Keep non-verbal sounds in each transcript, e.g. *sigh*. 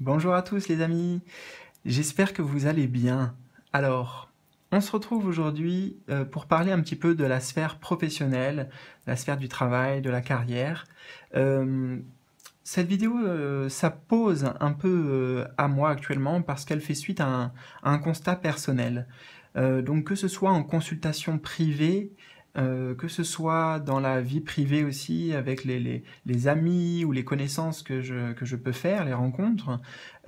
Bonjour à tous les amis, j'espère que vous allez bien. Alors, on se retrouve aujourd'hui euh, pour parler un petit peu de la sphère professionnelle, la sphère du travail, de la carrière. Euh, cette vidéo, ça euh, pose un peu à moi actuellement parce qu'elle fait suite à un constat personnel. donc que ce soit en consultation privée, euh, que ce soit dans la vie privée aussi, avec les, les, amis ou les connaissances que je, que je peux faire, les rencontres,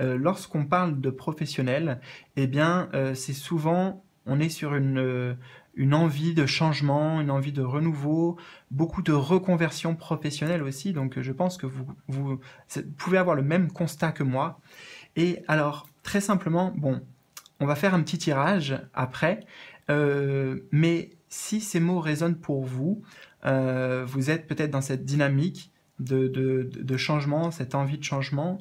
euh, lorsqu'on parle de professionnel, eh bien, euh, c'est souvent, on est sur une, une envie de changement, une envie de renouveau, beaucoup de reconversion professionnelle aussi. Donc, je pense que vous, vous pouvez avoir le même constat que moi. Et alors, très simplement, bon, on va faire un petit tirage après, mais si ces mots résonnent pour vous, euh, vous êtes peut-être dans cette dynamique de, changement, cette envie de changement,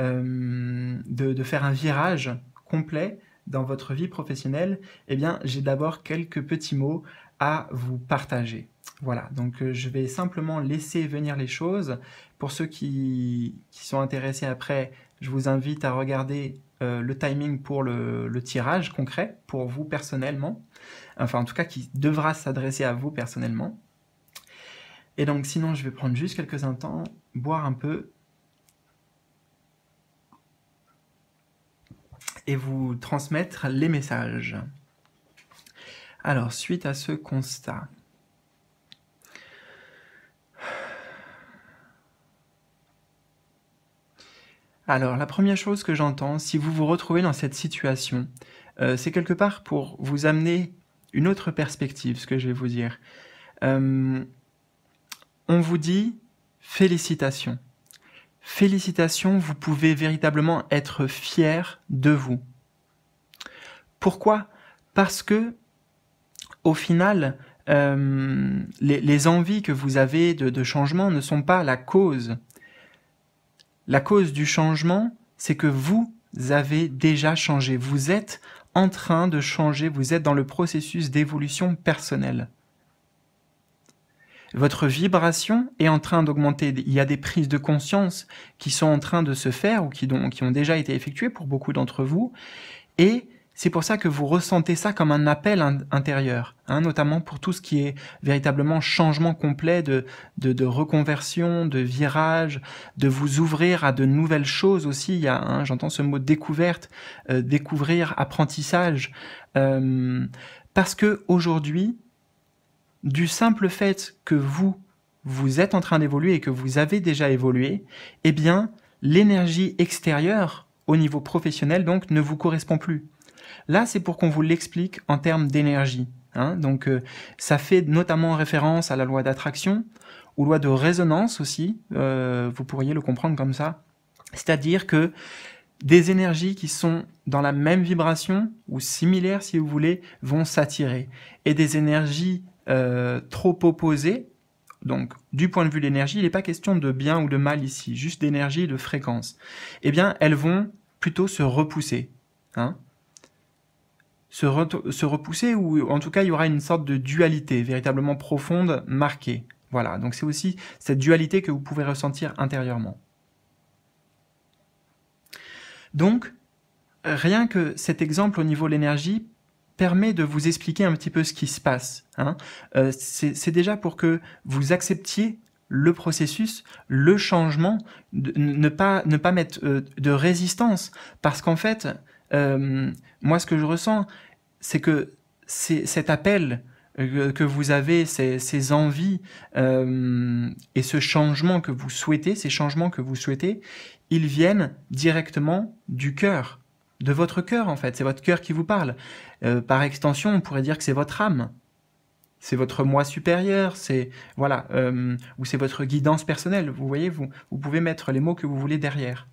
euh, de, faire un virage complet dans votre vie professionnelle, eh bien, j'ai d'abord quelques petits mots à vous partager. Voilà, donc euh, je vais simplement laisser venir les choses. Pour ceux qui, sont intéressés après, je vous invite à regarder le timing pour le, tirage concret, pour vous personnellement enfin en tout cas qui devra s'adresser à vous personnellement. Et donc sinon je vais prendre juste quelques instants, boire un peu et vous transmettre les messages. Alors suite à ce constat, Alors, la première chose que j'entends, si vous vous retrouvez dans cette situation, euh, c'est quelque part pour vous amener une autre perspective, ce que je vais vous dire. Euh, on vous dit félicitations. Félicitations, vous pouvez véritablement être fier de vous. Pourquoi Parce que, au final, euh, les, envies que vous avez de changement ne sont pas la cause. La cause du changement, c'est que vous avez déjà changé. Vous êtes en train de changer, vous êtes dans le processus d'évolution personnelle. Votre vibration est en train d'augmenter. Il y a des prises de conscience qui sont en train de se faire ou qui, ont déjà été effectuées pour beaucoup d'entre vous. Et c'est pour ça que vous ressentez ça comme un appel intérieur, hein, notamment pour tout ce qui est véritablement changement complet de, reconversion, de virage, de vous ouvrir à de nouvelles choses aussi. Il y hein, j'entends ce mot découverte, euh, découvrir, apprentissage, euh, parce que aujourd'hui, du simple fait que vous vous êtes en train d'évoluer et que vous avez déjà évolué, eh bien, l'énergie extérieure au niveau professionnel donc ne vous correspond plus. Là, c'est pour qu'on vous l'explique en termes d'énergie. Hein. Donc, euh, ça fait notamment référence à la loi d'attraction ou loi de résonance aussi. Euh, vous pourriez le comprendre comme ça. C'est-à-dire que des énergies qui sont dans la même vibration ou similaires, si vous voulez, vont s'attirer. Et des énergies euh, trop opposées, donc du point de vue de l'énergie, il n'est pas question de bien ou de mal ici, juste d'énergie et de fréquence, eh bien elles vont plutôt se repousser. Hein se, repousser ou en tout cas il y aura une sorte de dualité véritablement profonde, marquée. Voilà, donc c'est aussi cette dualité que vous pouvez ressentir intérieurement. Donc, rien que cet exemple au niveau de l'énergie permet de vous expliquer un petit peu ce qui se passe. Hein. Euh, c'est déjà pour que vous acceptiez le processus, le changement, ne, pas, ne pas mettre euh, de résistance, parce qu'en fait, euh, moi ce que je ressens, c'est que cet appel euh, que vous avez, ces, envies euh, et ce changement que vous souhaitez, ces changements que vous souhaitez, ils viennent directement du cœur, de votre cœur en fait. C'est votre cœur qui vous parle. par extension, on pourrait dire que c'est votre âme, c'est votre moi supérieur, c'est voilà, ou c'est votre guidance personnelle. Vous voyez, vous pouvez mettre les mots que vous voulez derrière.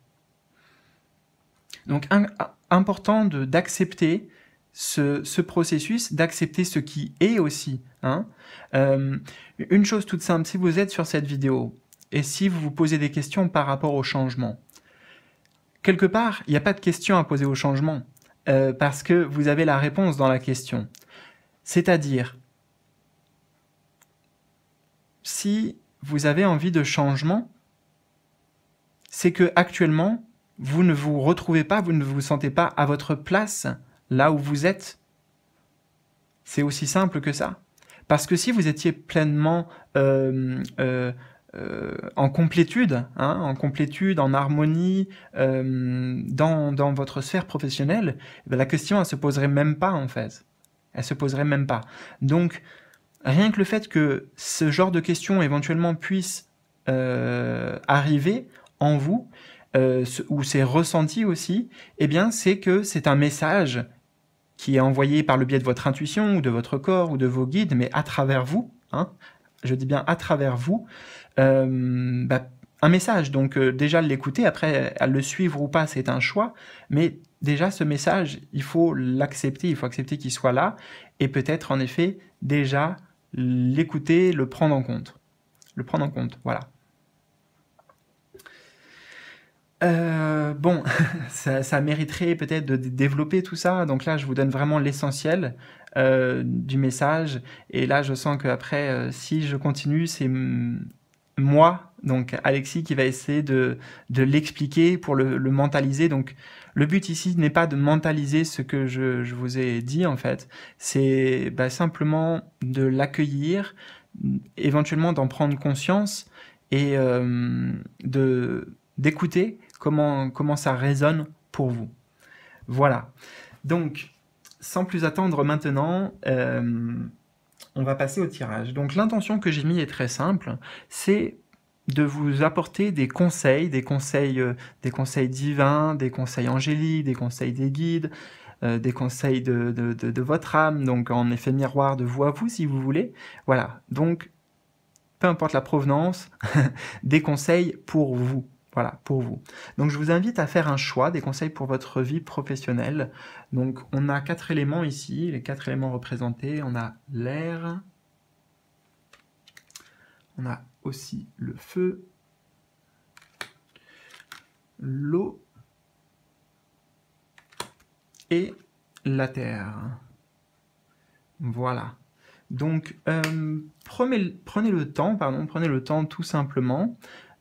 Donc un, important d'accepter ce, processus, d'accepter ce qui est aussi. Hein. Euh, une chose toute simple, si vous êtes sur cette vidéo et si vous vous posez des questions par rapport au changement, quelque part, il n'y a pas de question à poser au changement euh, parce que vous avez la réponse dans la question. C'est-à-dire, si vous avez envie de changement, c'est que actuellement vous ne vous retrouvez pas, vous ne vous sentez pas à votre place là où vous êtes. C'est aussi simple que ça. Parce que si vous étiez pleinement euh, euh, euh, en complétude, hein, en complétude, en harmonie dans, dans, votre sphère professionnelle, eh la question ne se poserait même pas en fait. Elle se poserait même pas. Donc rien que le fait que ce genre de questions éventuellement puisse arriver en vous, euh, ou c'est ressenti aussi, eh bien, c'est que c'est un message qui est envoyé par le biais de votre intuition ou de votre corps ou de vos guides, mais à travers vous, hein. je dis bien à travers vous, euh, bah, un message. Donc euh, déjà l'écouter, après le suivre ou pas, c'est un choix, mais déjà ce message, il faut l'accepter, il faut accepter qu'il soit là, et peut-être en effet déjà l'écouter, le prendre en compte. Le prendre en compte, voilà. Euh, bon, *laughs* ça, mériterait peut-être de développer tout ça. Donc là, je vous donne vraiment l'essentiel euh, du message. Et là, je sens qu'après, euh, si je continue, c'est moi, donc Alexis, qui va essayer de, l'expliquer pour le, mentaliser. Donc le but ici n'est pas de mentaliser ce que je, vous ai dit, en fait. C'est bah, simplement de l'accueillir, éventuellement d'en prendre conscience et d'écouter comment, comment ça résonne pour vous. Voilà. Donc, sans plus attendre maintenant, euh, on va passer au tirage. Donc l'intention que j'ai mis est très simple, c'est de vous apporter des conseils, des conseils, euh, des conseils divins, des conseils angéliques, des conseils des guides, euh, des conseils de, de, votre âme, donc en effet miroir de vous à vous si vous voulez. Voilà, donc peu importe la provenance, *laughs* des conseils pour vous. Voilà, pour vous. Donc je vous invite à faire un choix, des conseils pour votre vie professionnelle. Donc on a quatre éléments ici, les quatre éléments représentés. On a l'air, on a aussi le feu, l'eau et la terre. Voilà. Donc, euh, prenez, le temps, pardon, prenez le temps tout simplement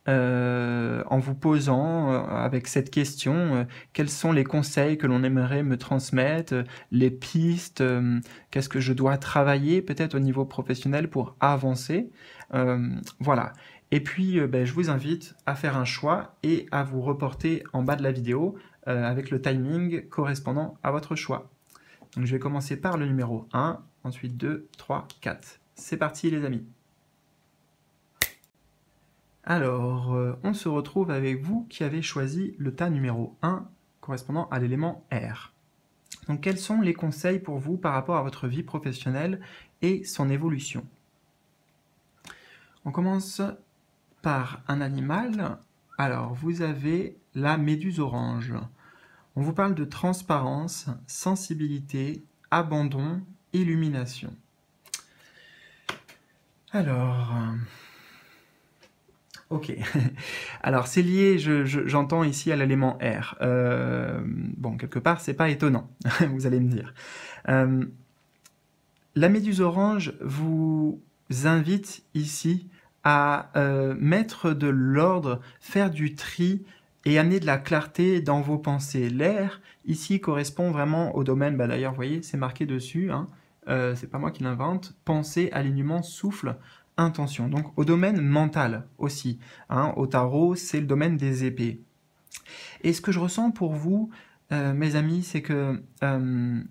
euh, en vous posant euh, avec cette question, euh, quels sont les conseils que l'on aimerait me transmettre, les pistes, qu'est-ce que je dois travailler peut-être au niveau professionnel pour avancer. voilà. Et puis, ben, je vous invite à faire un choix et à vous reporter en bas de la vidéo avec le timing correspondant à votre choix. Donc, je vais commencer par le numéro 1, ensuite 2, 3, 4. C'est parti les amis. Alors, euh, on se retrouve avec vous qui avez choisi le tas numéro 1 correspondant à l'élément R. Donc, quels sont les conseils pour vous par rapport à votre vie professionnelle et son évolution On commence par un animal. Alors, vous avez la méduse orange. On vous parle de transparence, sensibilité, abandon, illumination. Alors, Ok. *laughs* Alors c'est lié, j'entends ici à l'élément air. Euh, bon, quelque part, c'est pas étonnant, *laughs* vous allez me dire. Euh, la méduse orange vous invite ici à euh, mettre de l'ordre, faire du tri et amener de la clarté dans vos pensées. L'air, ici, correspond vraiment au domaine, bah, d'ailleurs, vous voyez, c'est marqué dessus, hein, euh, c'est pas moi qui l'invente, pensée, alignement, souffle, intention. Donc au domaine mental aussi. Hein, au tarot, c'est le domaine des épées. Et ce que je ressens pour vous, euh, mes amis, c'est que euh,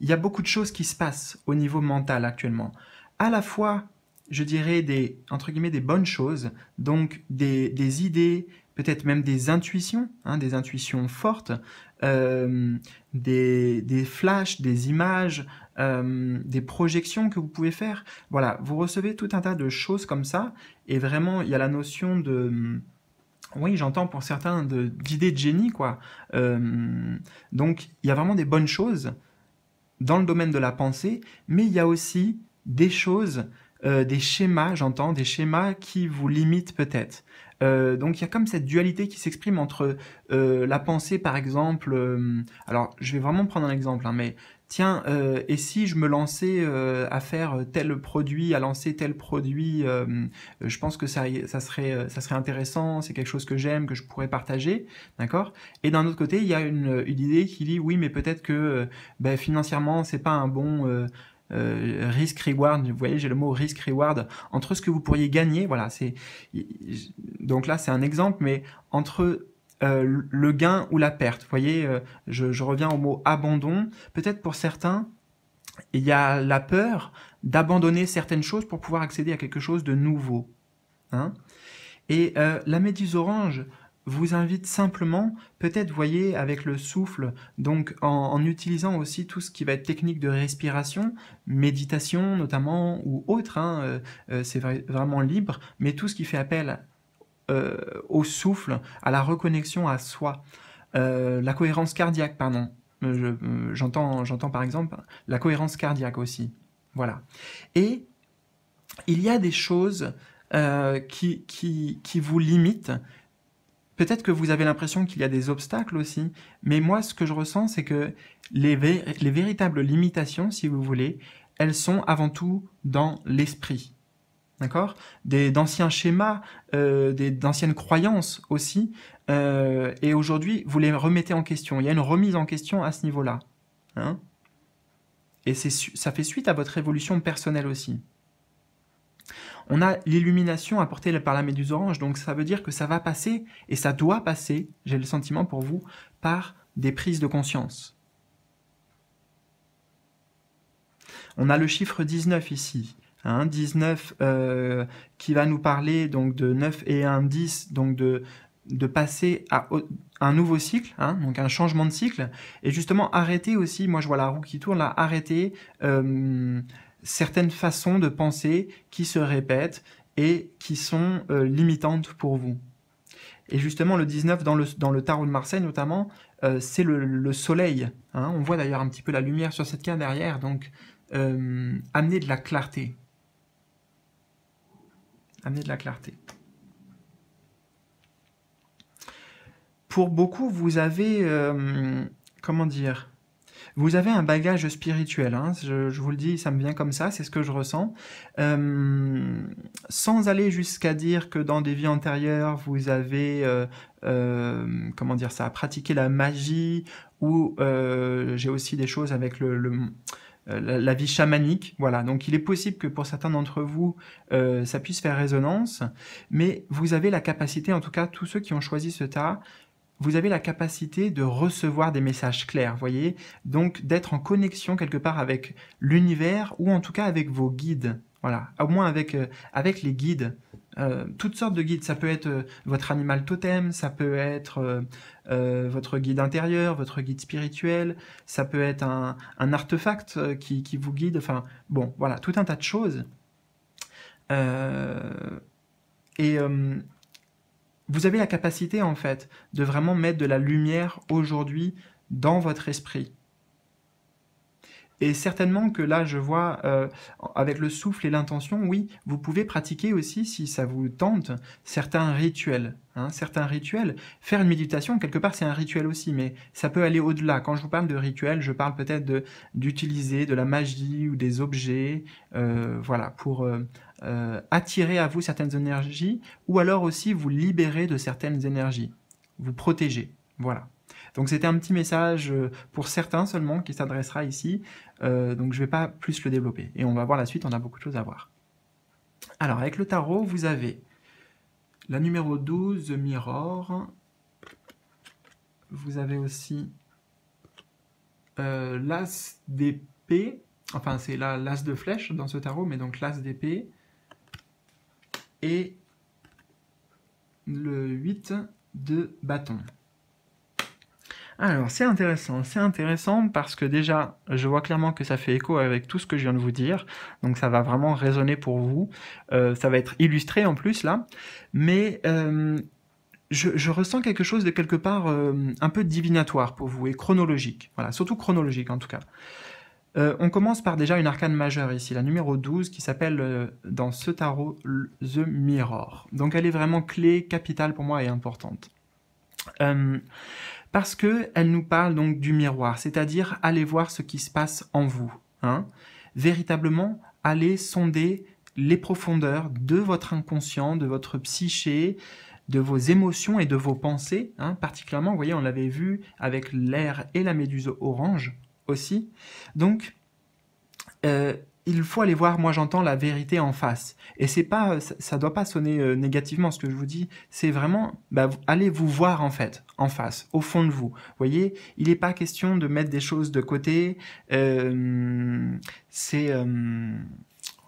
il y a beaucoup de choses qui se passent au niveau mental actuellement. À la fois, je dirais des entre guillemets des bonnes choses, donc des, idées, peut-être même des intuitions, hein, des intuitions fortes, euh, des, des, flashs, des images, euh, des projections que vous pouvez faire. Voilà, vous recevez tout un tas de choses comme ça, et vraiment, il y a la notion de... Hum, oui, j'entends pour certains d'idées de, génie, quoi. Euh, donc, il y a vraiment des bonnes choses dans le domaine de la pensée, mais il y a aussi des choses, des schémas, j'entends, des schémas qui vous limitent peut-être. Euh, donc il y a comme cette dualité qui s'exprime entre euh, la pensée, par exemple. Euh, alors je vais vraiment prendre un exemple, hein, mais tiens, et si je me lançais à faire tel produit, à lancer tel produit, je pense que ça, ça, serait, ça serait intéressant, c'est quelque chose que j'aime, que je pourrais partager, d'accord Et d'un autre côté, il y a une, une, idée qui dit oui, mais peut-être que ben, financièrement, c'est pas un bon risque euh, risk reward vous voyez j'ai le mot risk reward entre ce que vous pourriez gagner voilà c'est donc là c'est un exemple mais entre euh, le gain ou la perte vous voyez euh, je, reviens au mot abandon peut-être pour certains il y a la peur d'abandonner certaines choses pour pouvoir accéder à quelque chose de nouveau hein et la méduse orange vous invite simplement, peut-être voyez avec le souffle, donc en, utilisant aussi tout ce qui va être technique de respiration, méditation notamment ou autre, hein, euh, euh, c'est vraiment libre, mais tout ce qui fait appel euh, au souffle, à la reconnexion à soi, la cohérence cardiaque, pardon. J'entends par exemple la cohérence cardiaque aussi. Voilà. Et il y a des choses qui, qui, qui, vous limitent, Peut-être que vous avez l'impression qu'il y a des obstacles aussi, mais moi ce que je ressens c'est que les, véritables limitations, si vous voulez, elles sont avant tout dans l'esprit. D'accord D'anciens schémas, euh, d'anciennes croyances aussi, euh, et aujourd'hui vous les remettez en question. Il y a une remise en question à ce niveau-là. Hein et ça fait suite à votre évolution personnelle aussi. On a l'illumination apportée par la méduse orange, donc ça veut dire que ça va passer, et ça doit passer, j'ai le sentiment pour vous, par des prises de conscience. On a le chiffre 19 ici. 19 hein, euh, qui va nous parler donc de 9 et 1, 10, donc de, de passer à un nouveau cycle, hein, donc un changement de cycle, et justement arrêter aussi, moi je vois la roue qui tourne là, arrêter euh, certaines façons de penser qui se répètent et qui sont euh, limitantes pour vous. Et justement, le 19, dans le, dans le tarot de Marseille notamment, euh, c'est le, soleil. Hein. On voit d'ailleurs un petit peu la lumière sur cette carte derrière, donc euh, amener de la clarté. Amener de la clarté. Pour beaucoup, vous avez, comment dire, vous avez un bagage spirituel, hein, je, vous le dis, ça me vient comme ça, c'est ce que je ressens. Euh, sans aller jusqu'à dire que dans des vies antérieures, vous avez, euh, euh comment dire ça, pratiqué la magie, ou euh, j'ai aussi des choses avec le, le la, vie chamanique, voilà. Donc, il est possible que pour certains d'entre vous, ça puisse faire résonance, mais vous avez la capacité, en tout cas, tous ceux qui ont choisi ce tas, vous avez la capacité de recevoir des messages clairs, voyez Donc d'être en connexion quelque part avec l'univers ou en tout cas avec vos guides. Voilà, au moins avec, euh, avec les guides. Euh, toutes sortes de guides, ça peut être euh, votre animal totem, ça peut être votre guide intérieur, votre guide spirituel, ça peut être un, artefact qui, qui, vous guide, enfin bon, voilà, tout un tas de choses. et vous avez la capacité en fait de vraiment mettre de la lumière aujourd'hui dans votre esprit. Et certainement que là, je vois, euh, avec le souffle et l'intention, oui, vous pouvez pratiquer aussi, si ça vous tente, certains rituels. Hein, certains rituels. Faire une méditation, quelque part, c'est un rituel aussi, mais ça peut aller au-delà. Quand je vous parle de rituel, je parle peut-être d'utiliser de, la magie ou des objets, euh, voilà, pour... Euh, euh, attirer à vous certaines énergies, ou alors aussi vous libérer de certaines énergies, vous protéger. Voilà. Donc c'était un petit message euh, pour certains seulement qui s'adressera ici, euh, donc je ne vais pas plus le développer. Et on va voir la suite, on a beaucoup de choses à voir. Alors avec le tarot, vous avez la numéro 12, Mirror. Vous avez aussi l'As d'épée. Enfin, c'est l'As de flèche dans ce tarot, mais donc l'As d'épée et le 8 de bâton. Alors, c'est intéressant, c'est intéressant parce que déjà, je vois clairement que ça fait écho avec tout ce que je viens de vous dire, donc ça va vraiment résonner pour vous, euh, ça va être illustré en plus là, mais euh, je, ressens quelque chose de quelque part euh, un peu divinatoire pour vous et chronologique, voilà, surtout chronologique en tout cas. Euh, on commence par déjà une arcane majeure ici, la numéro 12, qui s'appelle euh, dans ce tarot The Mirror. Donc elle est vraiment clé, capitale pour moi et importante. Euh, parce que elle nous parle donc du miroir, c'est-à-dire aller voir ce qui se passe en vous. Hein. Véritablement, aller sonder les profondeurs de votre inconscient, de votre psyché, de vos émotions et de vos pensées. Hein. Particulièrement, vous voyez, on l'avait vu avec l'air et la méduse orange aussi. Donc, euh, il faut aller voir, moi j'entends la vérité en face. Et c'est pas, ça doit pas sonner euh, négativement ce que je vous dis, c'est vraiment, bah, allez vous voir en fait, en face, au fond de vous. Vous voyez, il n'est pas question de mettre des choses de côté, euh, c'est...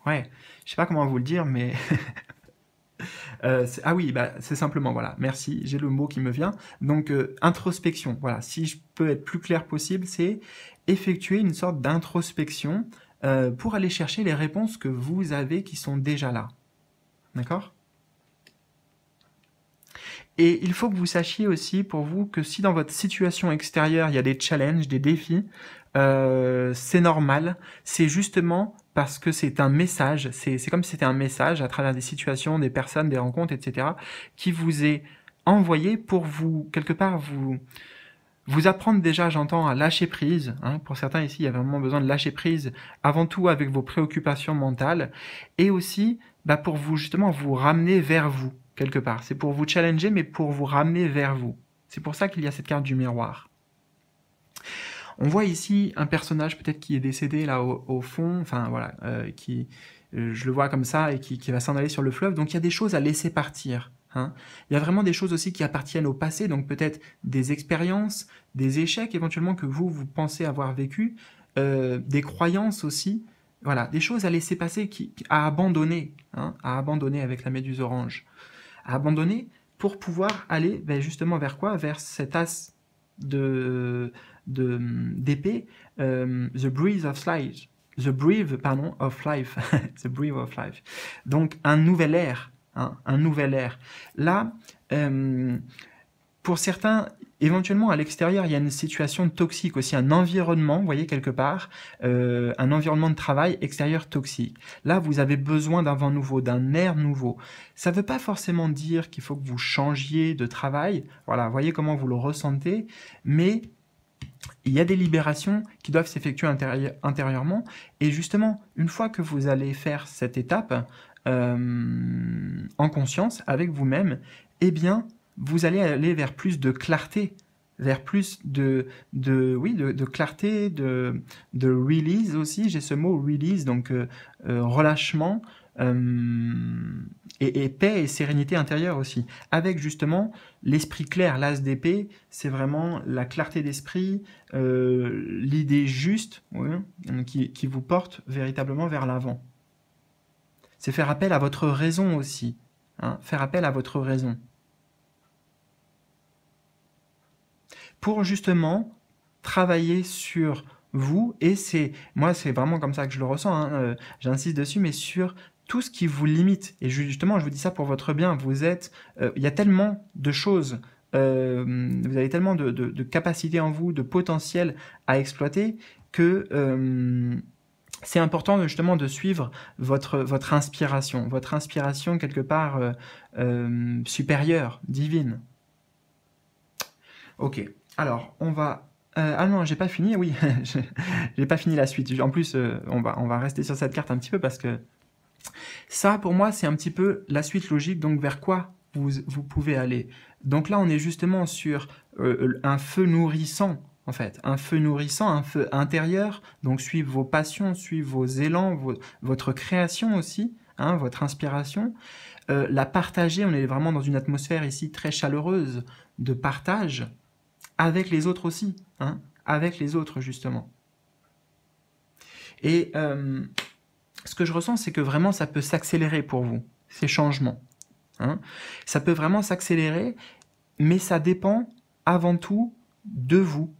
ouais, je sais pas comment vous le dire, mais... *laughs* ah oui, bah, c'est simplement, voilà, merci, j'ai le mot qui me vient. Donc, introspection, voilà, si je peux être plus clair possible, c'est effectuer une sorte d'introspection euh, pour aller chercher les réponses que vous avez qui sont déjà là. D'accord et il faut que vous sachiez aussi pour vous que si dans votre situation extérieure il y a des challenges, des défis, euh, c'est normal. C'est justement parce que c'est un message. C'est comme si c'était un message à travers des situations, des personnes, des rencontres, etc. qui vous est envoyé pour vous quelque part vous vous apprendre déjà, j'entends, à lâcher prise. Hein. Pour certains ici, il y a vraiment besoin de lâcher prise, avant tout avec vos préoccupations mentales, et aussi bah, pour vous justement vous ramener vers vous quelque part. C'est pour vous challenger, mais pour vous ramener vers vous. C'est pour ça qu'il y a cette carte du miroir. On voit ici un personnage peut-être qui est décédé là au, fond, enfin voilà, euh, qui, euh, je le vois comme ça et qui va s'en aller sur le fleuve. Donc il y a des choses à laisser partir. Hein. Il y a vraiment des choses aussi qui appartiennent au passé, donc peut-être des expériences, des échecs éventuellement que vous, vous pensez avoir vécu, euh, des croyances aussi, voilà, des choses à laisser passer, qui, à abandonner, hein, à abandonner avec la méduse orange, à abandonner pour pouvoir aller ben, justement vers quoi Vers cet as de d'épée, euh, the breeze of life, the breathe, pardon, of life, *laughs* the breathe of life. Donc un nouvel air, un, nouvel air. Là, euh, pour certains, éventuellement à l'extérieur, il y a une situation toxique aussi, un environnement, vous voyez quelque part, euh, un environnement de travail extérieur toxique. Là, vous avez besoin d'un vent nouveau, d'un air nouveau. Ça ne veut pas forcément dire qu'il faut que vous changiez de travail. Voilà, voyez comment vous le ressentez, mais il y a des libérations qui doivent s'effectuer intérieurement. Et justement, une fois que vous allez faire cette étape, euh, en conscience avec vous-même, eh bien, vous allez aller vers plus de clarté, vers plus de, de oui, de, clarté, de, de release aussi. J'ai ce mot release, donc euh, euh, relâchement. Et, paix et sérénité intérieure aussi, avec justement l'esprit clair, l'as d'épée, c'est vraiment la clarté d'esprit, l'idée juste qui, vous porte véritablement vers l'avant. C'est faire appel à votre raison aussi. Hein, faire appel à votre raison. Pour justement travailler sur vous, et c'est, moi c'est vraiment comme ça que je le ressens, hein, euh, j'insiste dessus, mais sur tout ce qui vous limite. Et justement, je vous dis ça pour votre bien, vous êtes, euh, il y a tellement de choses euh, vous avez tellement de, capacités en vous, de potentiel à exploiter, que c'est important justement de suivre votre, votre inspiration, votre inspiration quelque part euh, euh, supérieure, divine. Ok, alors on va... Euh, ah non, j'ai pas fini, oui, *laughs* j'ai pas fini la suite. En plus, on, va, on va rester sur cette carte un petit peu parce que ça, pour moi, c'est un petit peu la suite logique, donc vers quoi vous pouvez aller. Donc là, on est justement sur un feu nourrissant, en fait. Un feu nourrissant, un feu intérieur, donc suivez vos passions, suivez vos élans, votre création aussi, hein, votre inspiration. Euh, la partager, on est vraiment dans une atmosphère ici très chaleureuse de partage avec les autres aussi, hein, avec les autres justement. Et euh, ce que je ressens, c'est que vraiment ça peut s'accélérer pour vous, ces changements. Hein. Ça peut vraiment s'accélérer, mais ça dépend avant tout de vous,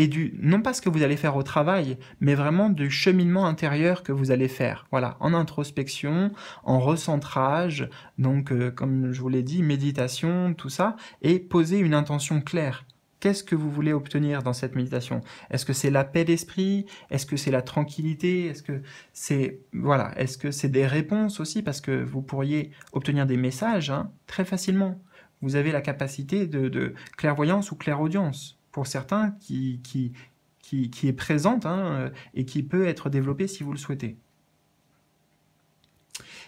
et du, non pas ce que vous allez faire au travail, mais vraiment du cheminement intérieur que vous allez faire. Voilà, en introspection, en recentrage, donc euh, comme je vous l'ai dit, méditation, tout ça, et poser une intention claire. Qu'est-ce que vous voulez obtenir dans cette méditation Est-ce que c'est la paix d'esprit Est-ce que c'est la tranquillité Est-ce que c'est voilà Est-ce que c'est des réponses aussi parce que vous pourriez obtenir des messages hein, très facilement. Vous avez la capacité de, de clairvoyance ou clairaudience pour certains qui, qui, est présente hein, euh, et qui peut être développée si vous le souhaitez.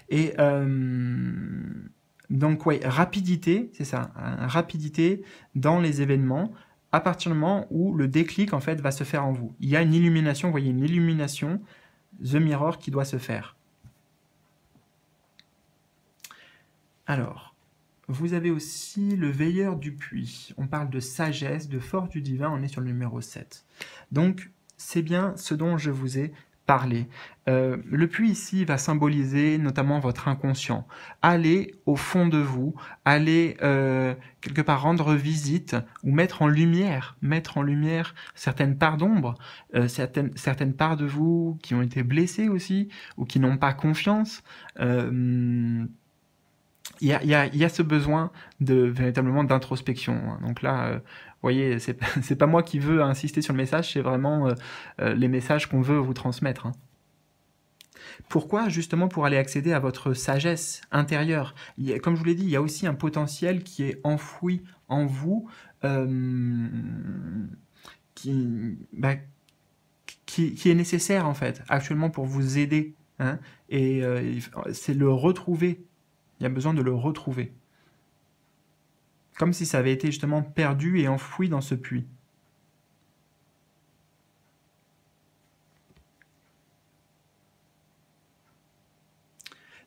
Et euh, donc, oui, rapidité, c'est ça, hein, rapidité dans les événements à partir du moment où le déclic en fait va se faire en vous. Il y a une illumination, vous voyez, une illumination, The Mirror, qui doit se faire. Alors, vous avez aussi le veilleur du puits. On parle de sagesse, de force du divin, on est sur le numéro 7. Donc, c'est bien ce dont je vous ai parlé. Euh, le puits ici va symboliser notamment votre inconscient. Allez au fond de vous, allez euh, quelque part rendre visite ou mettre en lumière, mettre en lumière certaines parts d'ombre, euh, certaines, certaines parts de vous qui ont été blessées aussi ou qui n'ont pas confiance il y, a, ce besoin de véritablement d'introspection. Hein. Donc là, euh, vous voyez, c'est n'est *laughs* pas moi qui veux insister sur le message, c'est vraiment euh, euh, les messages qu'on veut vous transmettre. Hein. Pourquoi Justement pour aller accéder à votre sagesse intérieure. comme je vous l'ai dit, il y a aussi un potentiel qui est enfoui en vous, bah, qui, est nécessaire en fait actuellement pour vous aider. Hein. et c'est le retrouver il y a besoin de le retrouver. Comme si ça avait été justement perdu et enfoui dans ce puits.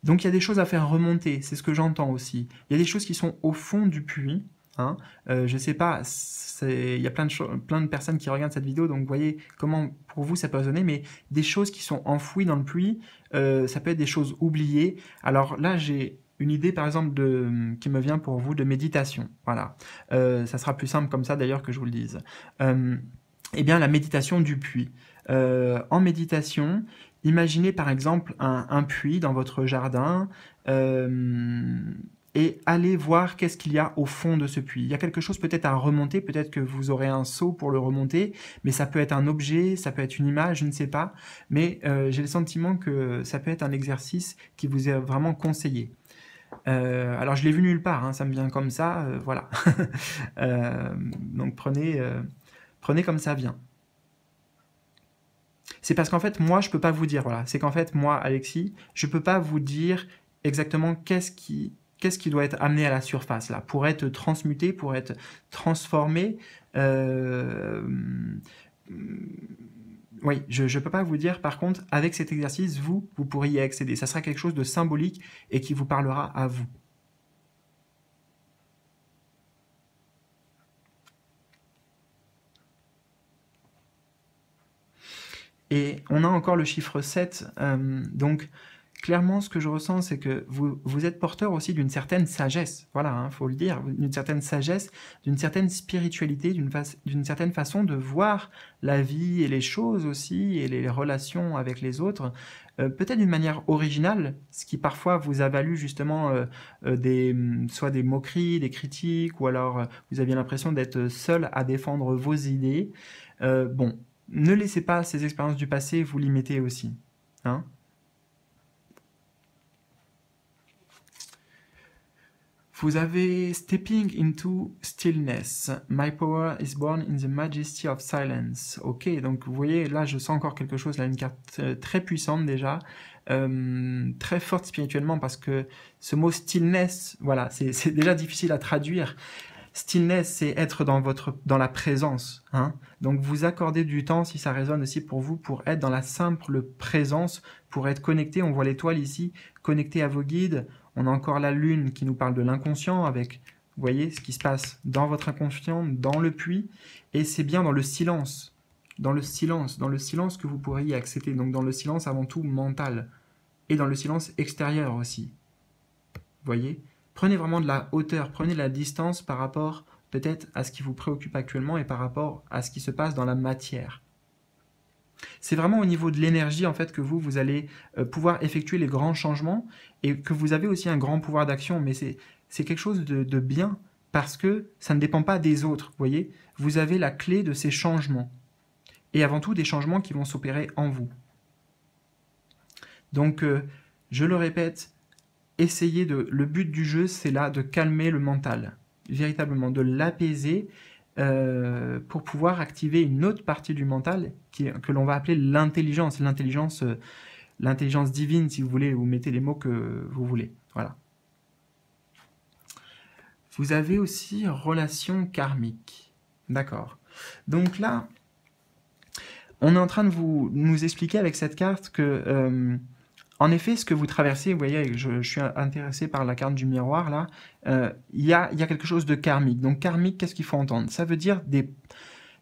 Donc il y a des choses à faire remonter, c'est ce que j'entends aussi. Il y a des choses qui sont au fond du puits. Hein. Euh, je sais pas, il y a plein de, plein de personnes qui regardent cette vidéo, donc voyez comment pour vous ça peut sonner, mais des choses qui sont enfouies dans le puits, euh, ça peut être des choses oubliées. Alors là, j'ai une idée par exemple qui me vient pour vous de méditation. Voilà. Euh, ça sera plus simple comme ça d'ailleurs que je vous le dise. Euh, eh bien la méditation du puits. Euh, en méditation, imaginez par exemple un, puits dans votre jardin et allez voir qu'est-ce qu'il y a au fond de ce puits. Il y a quelque chose peut-être à remonter, peut-être que vous aurez un seau pour le remonter, mais ça peut être un objet, ça peut être une image, je ne sais pas. Mais j'ai le sentiment que ça peut être un exercice qui vous est vraiment conseillé. Euh, alors je l'ai vu nulle part, hein, ça me vient comme ça, euh, voilà. *laughs* Euh, donc prenez, prenez comme ça vient. C'est parce qu'en fait, moi, je ne peux pas vous dire, voilà. C'est qu'en fait, moi, Alexis, je ne peux pas vous dire exactement qu'est-ce qui, qu'est-ce qui doit être amené à la surface, là, pour être transmuté, pour être transformé. Oui, je ne peux pas vous dire, par contre, avec cet exercice, vous, vous pourriez y accéder. Ça sera quelque chose de symbolique et qui vous parlera à vous. Et on a encore le chiffre 7, euh, donc clairement, ce que je ressens, c'est que vous, vous êtes porteur aussi d'une certaine sagesse. Voilà, il hein, faut le dire, d'une certaine sagesse, d'une certaine spiritualité, d'une certaine façon de voir la vie et les choses aussi, et les relations avec les autres, euh, peut-être d'une manière originale, ce qui parfois vous a valu justement euh, euh, des, mm, soit des moqueries, des critiques, ou alors vous aviez l'impression d'être seul à défendre vos idées. bon, ne laissez pas ces expériences du passé vous limiter aussi. Hein Vous avez Stepping into Stillness. My power is born in the majesty of silence. Ok, donc vous voyez, là je sens encore quelque chose, là une carte euh, très puissante déjà, euh, très forte spirituellement parce que ce mot stillness, voilà, c'est déjà difficile à traduire. Stillness, c'est être dans votre, dans la présence. Hein. Donc vous accordez du temps, si ça résonne aussi pour vous, pour être dans la simple présence, pour être connecté. On voit l'étoile ici, connecté à vos guides, on a encore la lune qui nous parle de l'inconscient avec, vous voyez, ce qui se passe dans votre inconscient, dans le puits. Et c'est bien dans le silence, dans le silence, dans le silence que vous pourriez accepter. Donc dans le silence avant tout mental et dans le silence extérieur aussi. Vous voyez Prenez vraiment de la hauteur, prenez de la distance par rapport peut-être à ce qui vous préoccupe actuellement et par rapport à ce qui se passe dans la matière. C'est vraiment au niveau de l'énergie en fait que vous, vous allez euh, pouvoir effectuer les grands changements et que vous avez aussi un grand pouvoir d'action. Mais c'est quelque chose de, bien parce que ça ne dépend pas des autres, vous voyez. Vous avez la clé de ces changements. Et avant tout, des changements qui vont s'opérer en vous. Donc, euh, je le répète, essayez de... Le but du jeu, c'est là de calmer le mental, véritablement, de l'apaiser euh, pour pouvoir activer une autre partie du mental qui, que l'on va appeler l'intelligence, l'intelligence, euh, l'intelligence divine, si vous voulez, vous mettez les mots que vous voulez. Voilà. Vous avez aussi relation karmique. D'accord. Donc là, on est en train de vous, nous expliquer avec cette carte que euh, en effet, ce que vous traversez, vous voyez, je, suis intéressé par la carte du miroir là, euh, il y, a, quelque chose de karmique. Donc karmique, qu'est-ce qu'il faut entendre Ça veut dire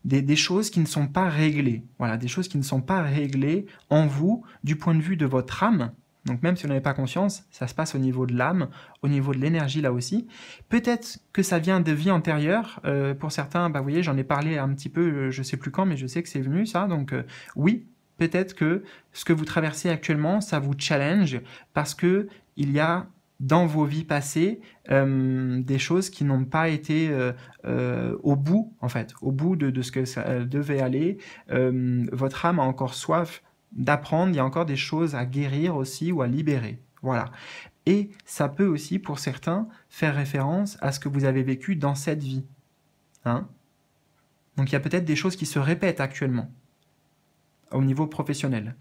des, choses qui ne sont pas réglées. Voilà, des choses qui ne sont pas réglées en vous du point de vue de votre âme. Donc même si vous n'avez pas conscience, ça se passe au niveau de l'âme, au niveau de l'énergie là aussi. Peut-être que ça vient de vie antérieure. Euh, pour certains, bah, vous voyez, j'en ai parlé un petit peu, euh, je sais plus quand, mais je sais que c'est venu ça. Donc oui, peut-être que ce que vous traversez actuellement, ça vous challenge parce que il y a dans vos vies passées euh, des choses qui n'ont pas été euh, euh, au bout, en fait, au bout de, ce que ça devait aller. votre âme a encore soif d'apprendre, il y a encore des choses à guérir aussi ou à libérer. Voilà. Et ça peut aussi, pour certains, faire référence à ce que vous avez vécu dans cette vie. Hein. Donc il y a peut-être des choses qui se répètent actuellement niveau professionnel.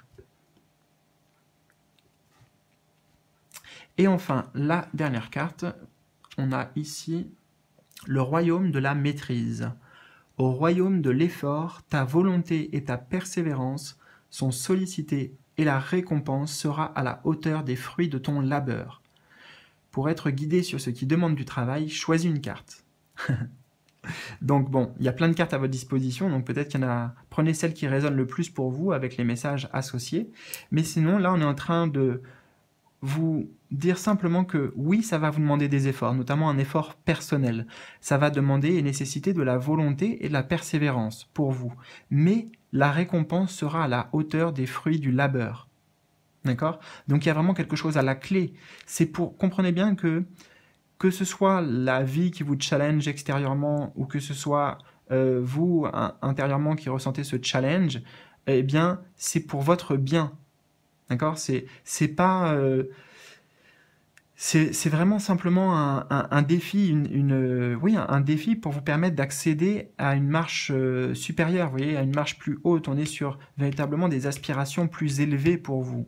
Et enfin, la dernière carte, on a ici le royaume de la maîtrise. Au royaume de l'effort, ta volonté et ta persévérance sont sollicitées et la récompense sera à la hauteur des fruits de ton labeur. Pour être guidé sur ce qui demande du travail, choisis une carte. *laughs* *laughs* Donc bon, il y a plein de cartes à votre disposition, donc peut-être qu'il y en a... Prenez celle qui résonne le plus pour vous avec les messages associés. Mais sinon, là, on est en train de vous dire simplement que oui, ça va vous demander des efforts, notamment un effort personnel. Ça va demander et nécessiter de la volonté et de la persévérance pour vous. Mais la récompense sera à la hauteur des fruits du labeur. D'accord Donc il y a vraiment quelque chose à la clé. C'est pour comprenez bien que que ce soit la vie qui vous challenge extérieurement ou que ce soit euh, vous intérieurement qui ressentez ce challenge, eh bien, c'est pour votre bien. D'accord C'est pas. Euh, c'est vraiment simplement un, défi, une, euh, oui, un, défi pour vous permettre d'accéder à une marche supérieure, voyez, à une marche plus haute. On est sur véritablement des aspirations plus élevées pour vous,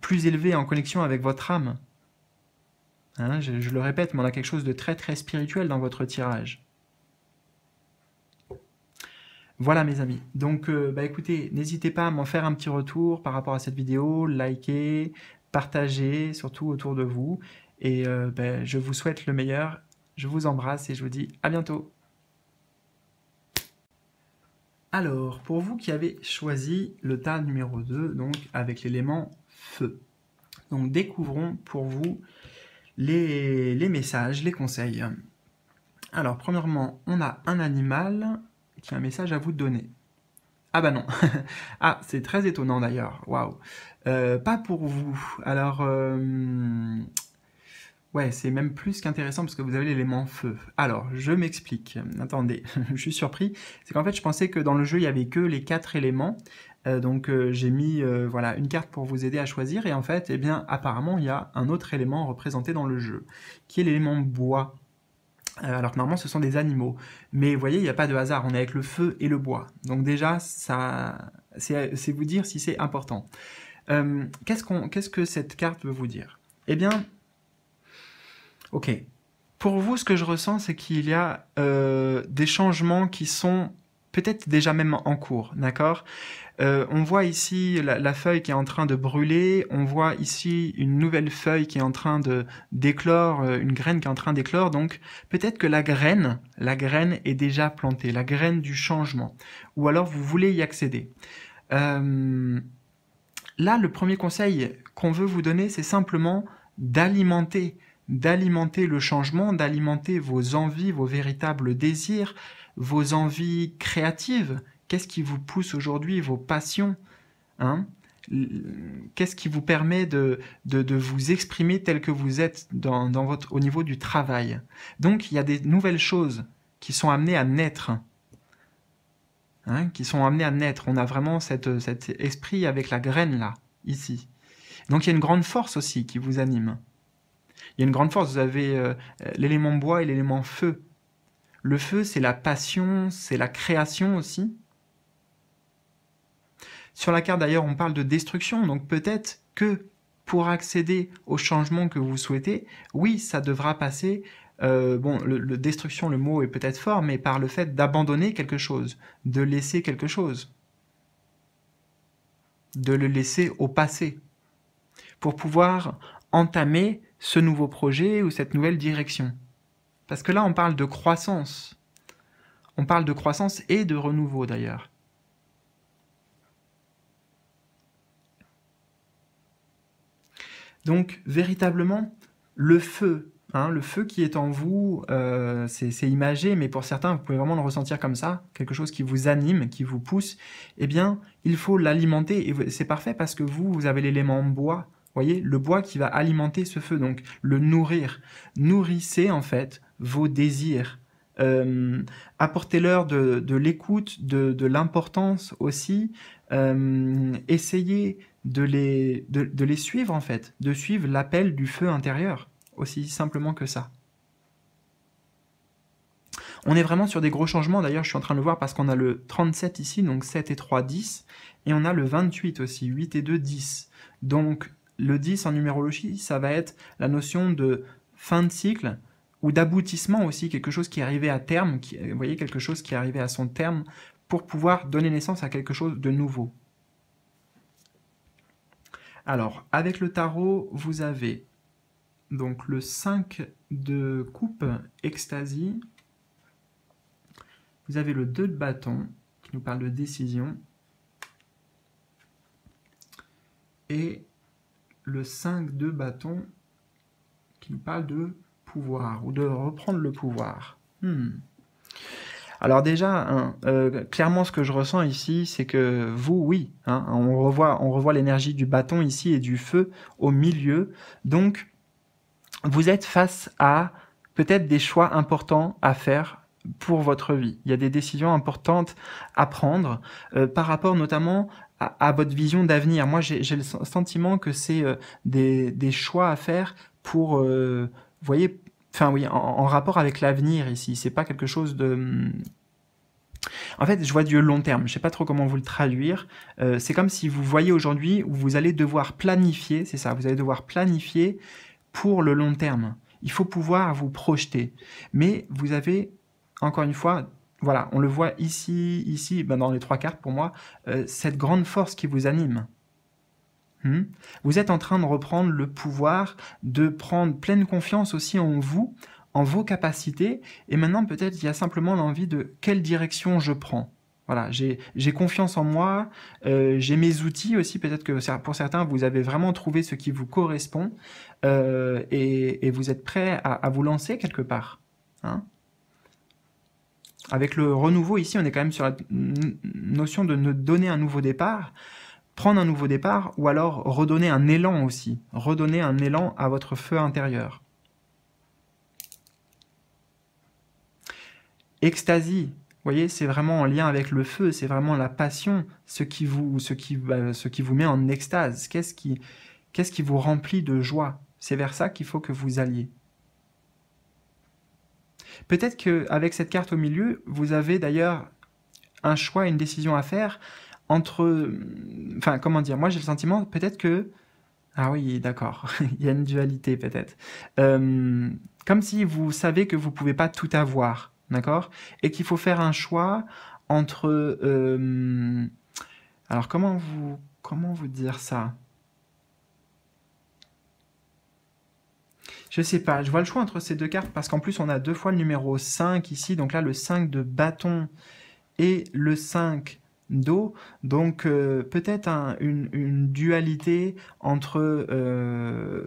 plus élevées en connexion avec votre âme. Hein, je, le répète, mais on a quelque chose de très très spirituel dans votre tirage. Voilà mes amis, donc euh, bah, écoutez, n'hésitez pas à m'en faire un petit retour par rapport à cette vidéo, Likez, partager, surtout autour de vous, et euh, bah, je vous souhaite le meilleur, je vous embrasse et je vous dis à bientôt Alors, pour vous qui avez choisi le tas numéro 2, donc avec l'élément feu, donc découvrons pour vous les, messages, les conseils. Alors, premièrement, on a un animal qui a un message à vous donner. Ah bah non. *laughs* ah, c'est très étonnant d'ailleurs. Waouh. Euh, pas pour vous. Alors, euh, ouais, c'est même plus qu'intéressant parce que vous avez l'élément feu. Alors, je m'explique. Attendez, *laughs* je suis surpris. C'est qu'en fait, je pensais que dans le jeu, il y avait que les quatre éléments. Euh, donc euh, j'ai mis euh, voilà une carte pour vous aider à choisir et en fait eh bien apparemment il y a un autre élément représenté dans le jeu qui est l'élément bois. Alors que normalement ce sont des animaux, mais vous voyez il n'y a pas de hasard, on est avec le feu et le bois. Donc déjà ça c'est vous dire si c'est important. Qu'est-ce -ce que cette carte veut vous dire Eh bien, ok. Pour vous, ce que je ressens, c'est qu'il y a des changements qui sont peut-être déjà même en cours, d'accord euh, On voit ici la, feuille qui est en train de brûler, on voit ici une nouvelle feuille qui est en train de d'éclore, euh, une graine qui est en train d'éclore, donc peut-être que la graine, la graine est déjà plantée, la graine du changement, ou alors vous voulez y accéder. Euh, là, le premier conseil qu'on veut vous donner, c'est simplement d'alimenter, d'alimenter le changement, d'alimenter vos envies, vos véritables désirs, vos envies créatives, qu'est-ce qui vous pousse aujourd'hui, vos passions, hein qu'est-ce qui vous permet de, vous exprimer tel que vous êtes dans, votre, au niveau du travail. Donc il y a des nouvelles choses qui sont amenées à naître. Hein, qui sont amenées à naître. On a vraiment cette, cet esprit avec la graine là, ici. Donc il y a une grande force aussi qui vous anime. Il y a une grande force, vous avez euh, l'élément bois et l'élément feu le feu, c'est la passion, c'est la création aussi. Sur la carte d'ailleurs, on parle de destruction, donc peut-être que pour accéder au changement que vous souhaitez, oui, ça devra passer, euh, bon, le destruction, le mot est peut-être fort, mais par le fait d'abandonner quelque chose, de laisser quelque chose, de le laisser au passé, pour pouvoir entamer ce nouveau projet ou cette nouvelle direction. Parce que là, on parle de croissance. On parle de croissance et de renouveau d'ailleurs. Donc, véritablement, le feu, hein, le feu qui est en vous, euh, c'est imagé, mais pour certains, vous pouvez vraiment le ressentir comme ça, quelque chose qui vous anime, qui vous pousse, eh bien, il faut l'alimenter, et c'est parfait parce que vous, vous avez l'élément bois, voyez, le bois qui va alimenter ce feu, donc le nourrir. Nourrissez en fait vos désirs. Euh, apportez-leur de, l'écoute, de, l'importance aussi. Euh, essayez de les, de, de les suivre en fait, de suivre l'appel du feu intérieur, aussi simplement que ça. On est vraiment sur des gros changements, d'ailleurs je suis en train de le voir parce qu'on a le 37 ici, donc 7 et 3, 10, et on a le 28 aussi, 8 et 2, 10. Donc le 10 en numérologie, ça va être la notion de fin de cycle ou d'aboutissement aussi, quelque chose qui est arrivé à terme, vous voyez, quelque chose qui est arrivé à son terme pour pouvoir donner naissance à quelque chose de nouveau. Alors, avec le tarot, vous avez donc le 5 de coupe, extasie. Vous avez le 2 de bâton, qui nous parle de décision. Et le 5 de bâton qui nous parle de pouvoir ou de reprendre le pouvoir. Hmm. Alors déjà, hein, euh, clairement ce que je ressens ici, c'est que vous, oui, hein, on revoit, on revoit l'énergie du bâton ici et du feu au milieu. Donc, vous êtes face à peut-être des choix importants à faire pour votre vie. Il y a des décisions importantes à prendre euh, par rapport notamment à, votre vision d'avenir. Moi, j'ai le sentiment que c'est euh, des, des, choix à faire pour, euh, vous voyez, enfin oui, en, rapport avec l'avenir ici. C'est pas quelque chose de hmm, en fait, je vois du long terme. Je sais pas trop comment vous le traduire. Euh, c'est comme si vous voyez aujourd'hui où vous allez devoir planifier, c'est ça, vous allez devoir planifier pour le long terme. Il faut pouvoir vous projeter. Mais vous avez, encore une fois, voilà, on le voit ici, ici, ben dans les trois cartes pour moi, euh, cette grande force qui vous anime. Hmm? vous êtes en train de reprendre le pouvoir, de prendre pleine confiance aussi en vous, en vos capacités, et maintenant peut-être il y a simplement l'envie de quelle direction je prends. Voilà, j'ai confiance en moi, euh, j'ai mes outils aussi, peut-être que pour certains, vous avez vraiment trouvé ce qui vous correspond, euh, et, vous êtes prêt à, vous lancer quelque part. Hein? Avec le renouveau, ici, on est quand même sur la notion de donner un nouveau départ, prendre un nouveau départ, ou alors redonner un élan aussi, redonner un élan à votre feu intérieur. Extasie, vous voyez, c'est vraiment en lien avec le feu, c'est vraiment la passion, ce qui vous, ce qui, bah, ce qui vous met en extase, qu'est-ce qui, qu'est-ce qui vous remplit de joie. C'est vers ça qu'il faut que vous alliez. Peut-être qu'avec cette carte au milieu, vous avez d'ailleurs un choix, une décision à faire entre... Enfin, comment dire Moi, j'ai le sentiment peut-être que... Ah oui, d'accord. *laughs* Il y a une dualité peut-être. Euh, comme si vous savez que vous ne pouvez pas tout avoir, d'accord Et qu'il faut faire un choix entre... Euh, alors, comment vous... Comment vous dire ça Je sais pas, je vois le choix entre ces deux cartes parce qu'en plus on a deux fois le numéro 5 ici, donc là le 5 de bâton et le 5 d'eau, donc euh, peut-être une, dualité entre euh,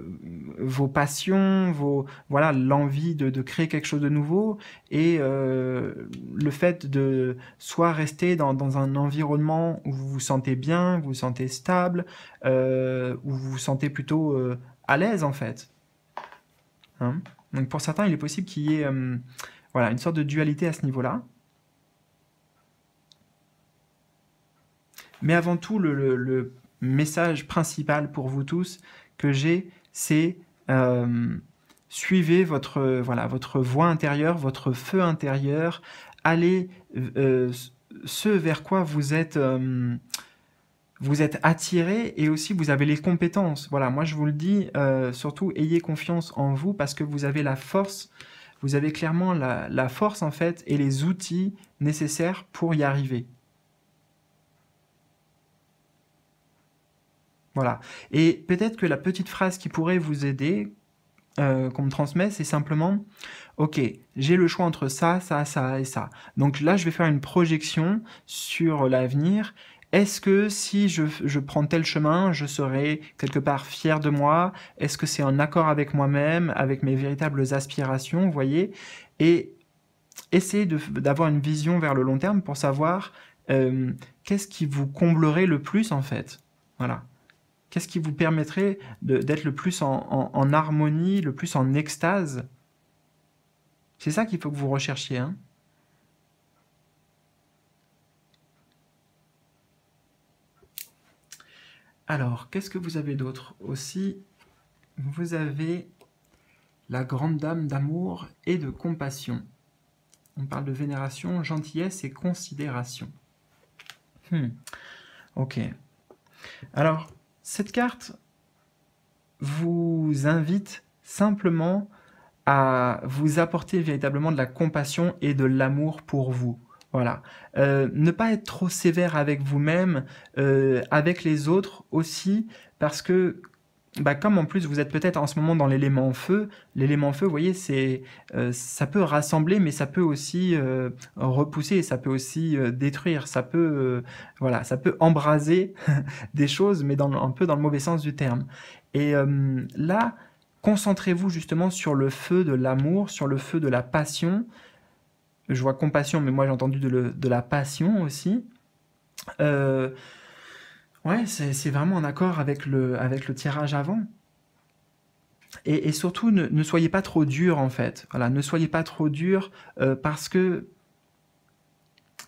vos passions, vos voilà l'envie de, créer quelque chose de nouveau et euh, le fait de soit rester dans, dans, un environnement où vous vous sentez bien, vous vous sentez stable, où vous vous sentez plutôt à l'aise en fait. Hein. Donc pour certains, il est possible qu'il y ait euh, voilà, une sorte de dualité à ce niveau-là. Mais avant tout, le, message principal pour vous tous que j'ai, c'est euh, suivez votre, voilà, votre voix intérieure, votre feu intérieur, allez euh, ce vers quoi vous êtes vous êtes attiré et aussi vous avez les compétences. Voilà, moi je vous le dis, euh, surtout ayez confiance en vous parce que vous avez la force, vous avez clairement la, force en fait et les outils nécessaires pour y arriver. Voilà. Et peut-être que la petite phrase qui pourrait vous aider, euh, qu'on me transmet, c'est simplement Ok, j'ai le choix entre ça, ça, ça et ça. Donc là, je vais faire une projection sur l'avenir est-ce que si je, prends tel chemin, je serai quelque part fier de moi Est-ce que c'est en accord avec moi-même, avec mes véritables aspirations, vous voyez Et essayez d'avoir une vision vers le long terme pour savoir euh, qu'est-ce qui vous comblerait le plus en fait. Voilà. Qu'est-ce qui vous permettrait d'être le plus en, harmonie, le plus en extase C'est ça qu'il faut que vous recherchiez. Hein. Alors, qu'est-ce que vous avez d'autre aussi Vous avez la grande dame d'amour et de compassion. On parle de vénération, gentillesse et considération. Hmm. Ok. Alors, cette carte vous invite simplement à vous apporter véritablement de la compassion et de l'amour pour vous. Voilà. Euh, ne pas être trop sévère avec vous-même, euh, avec les autres aussi, parce que bah, comme en plus vous êtes peut-être en ce moment dans l'élément feu, l'élément feu, vous voyez, c'est, euh, ça peut rassembler, mais ça peut aussi repousser, ça peut aussi détruire, ça peut, voilà, ça peut embraser *laughs* des choses, mais un peu dans le mauvais sens du terme. Et là, concentrez-vous justement sur le feu de l'amour, sur le feu de la passion, je vois compassion, mais moi j'ai entendu de, la passion aussi. Euh, ouais, c'est vraiment en accord avec le, avec le tirage avant. Et, surtout, ne, soyez pas trop dur en fait. Voilà, ne soyez pas trop dur euh, parce que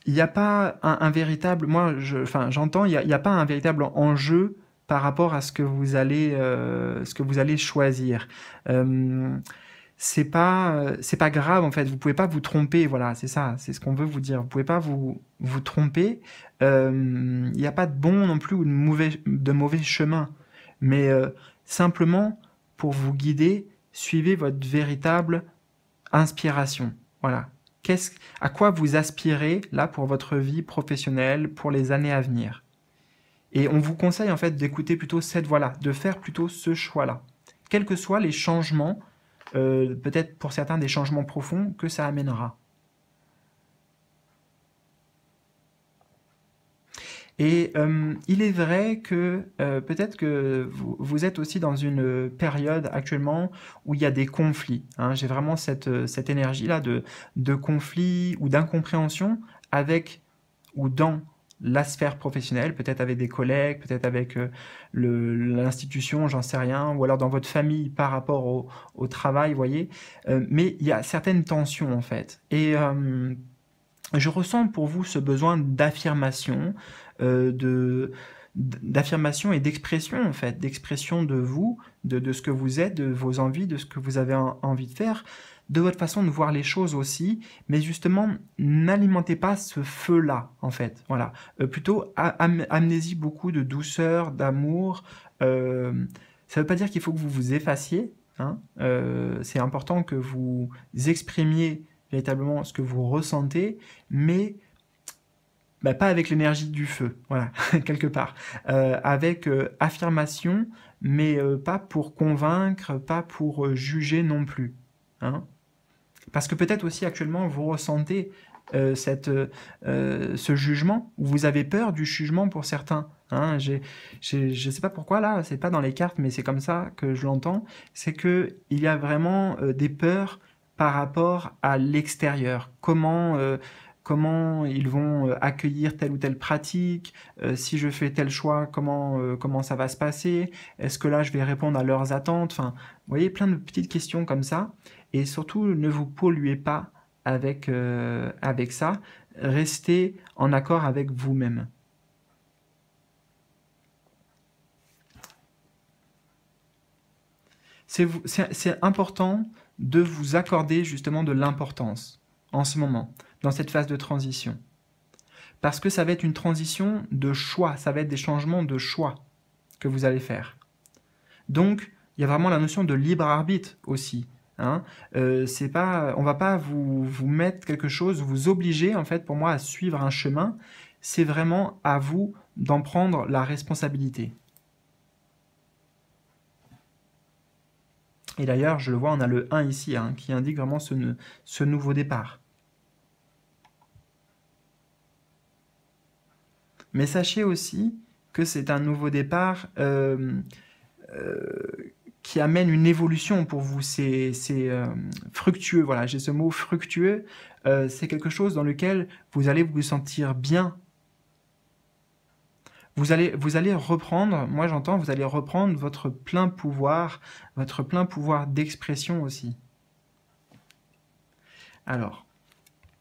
il n'y a pas un, véritable. Moi, je, enfin, j'entends, il n'y a, pas un véritable enjeu par rapport à ce que vous allez, euh, ce que vous allez choisir. Euh, c'est pas euh, c'est pas grave en fait vous pouvez pas vous tromper voilà c'est ça c'est ce qu'on veut vous dire vous pouvez pas vous vous tromper il euh, n'y a pas de bon non plus ou de mauvais chemin mais euh, simplement pour vous guider suivez votre véritable inspiration voilà qu'est-ce à quoi vous aspirez là pour votre vie professionnelle pour les années à venir et on vous conseille en fait d'écouter plutôt cette voix là de faire plutôt ce choix là quels que soient les changements euh, peut-être pour certains des changements profonds que ça amènera. Et euh, il est vrai que euh, peut-être que vous, vous, êtes aussi dans une période actuellement où il y a des conflits. Hein. J'ai vraiment cette, cette énergie-là de, de conflit ou d'incompréhension avec ou dans la sphère professionnelle, peut-être avec des collègues, peut-être avec euh, l'institution, j'en sais rien, ou alors dans votre famille par rapport au, travail, voyez. Euh, mais il y a certaines tensions en fait. Et euh, je ressens pour vous ce besoin d'affirmation, de d'affirmation et d'expression en fait, d'expression de vous, de, ce que vous êtes, de vos envies, de ce que vous avez envie de faire de votre façon de voir les choses aussi, mais justement, n'alimentez pas ce feu-là, en fait. Voilà. Euh, plutôt, amnésie beaucoup de douceur, d'amour. Euh, ça ne veut pas dire qu'il faut que vous vous effaciez. Hein. Euh, c'est important que vous exprimiez véritablement ce que vous ressentez, mais bah, pas avec l'énergie du feu, voilà, *laughs* quelque part. avec affirmation, mais pas pour convaincre, pas pour juger non plus. Hein parce que peut-être aussi actuellement, vous ressentez euh, cette, euh, euh, ce jugement, ou vous avez peur du jugement pour certains. Hein. je ne sais pas pourquoi là, c'est pas dans les cartes, mais c'est comme ça que je l'entends. C'est que il y a vraiment des peurs par rapport à l'extérieur. Comment comment ils vont accueillir telle ou telle pratique, si je fais tel choix, comment, comment ça va se passer, est-ce que là je vais répondre à leurs attentes, enfin, vous voyez, plein de petites questions comme ça et surtout ne vous polluez pas avec, euh, avec ça, restez en accord avec vous-même. C'est important de vous accorder justement de l'importance en ce moment, dans cette phase de transition. Parce que ça va être une transition de choix, ça va être des changements de choix que vous allez faire. Donc, il y a vraiment la notion de libre arbitre aussi on hein. ne euh, c'est pas, on va pas vous, mettre quelque chose, vous obliger en fait pour moi à suivre un chemin. C'est vraiment à vous d'en prendre la responsabilité. Et d'ailleurs, je le vois, on a le 1 ici hein, qui indique vraiment ce, nouveau départ. Mais sachez aussi que c'est un nouveau départ euh, euh, qui amène une évolution pour vous. C'est euh, fructueux, voilà, j'ai ce mot fructueux. Euh, c'est quelque chose dans lequel vous allez vous sentir bien. Vous allez, vous allez reprendre, moi j'entends, vous allez reprendre votre plein pouvoir, votre plein pouvoir d'expression aussi. Alors,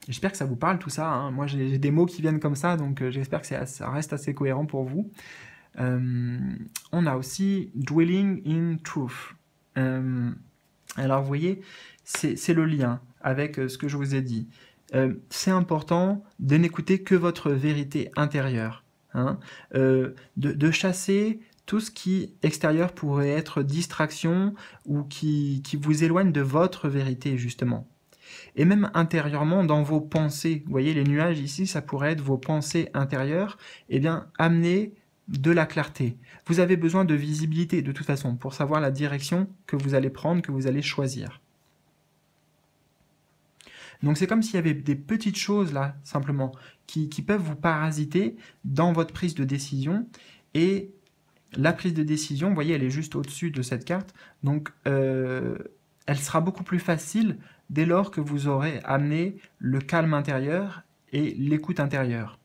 j'espère que ça vous parle tout ça. Hein. Moi j'ai des mots qui viennent comme ça, donc euh, j'espère que ça reste assez cohérent pour vous. Euh, on a aussi Dwelling in Truth. Euh, alors vous voyez, c'est le lien avec euh, ce que je vous ai dit. c'est important de n'écouter que votre vérité intérieure, hein. de, chasser tout ce qui extérieur pourrait être distraction ou qui, qui, vous éloigne de votre vérité justement. Et même intérieurement dans vos pensées, vous voyez les nuages ici, ça pourrait être vos pensées intérieures, eh bien amener de la clarté. Vous avez besoin de visibilité de toute façon pour savoir la direction que vous allez prendre, que vous allez choisir. Donc c'est comme s'il y avait des petites choses là, simplement, qui, peuvent vous parasiter dans votre prise de décision. Et la prise de décision, vous voyez, elle est juste au-dessus de cette carte. Donc euh, elle sera beaucoup plus facile dès lors que vous aurez amené le calme intérieur et l'écoute intérieure.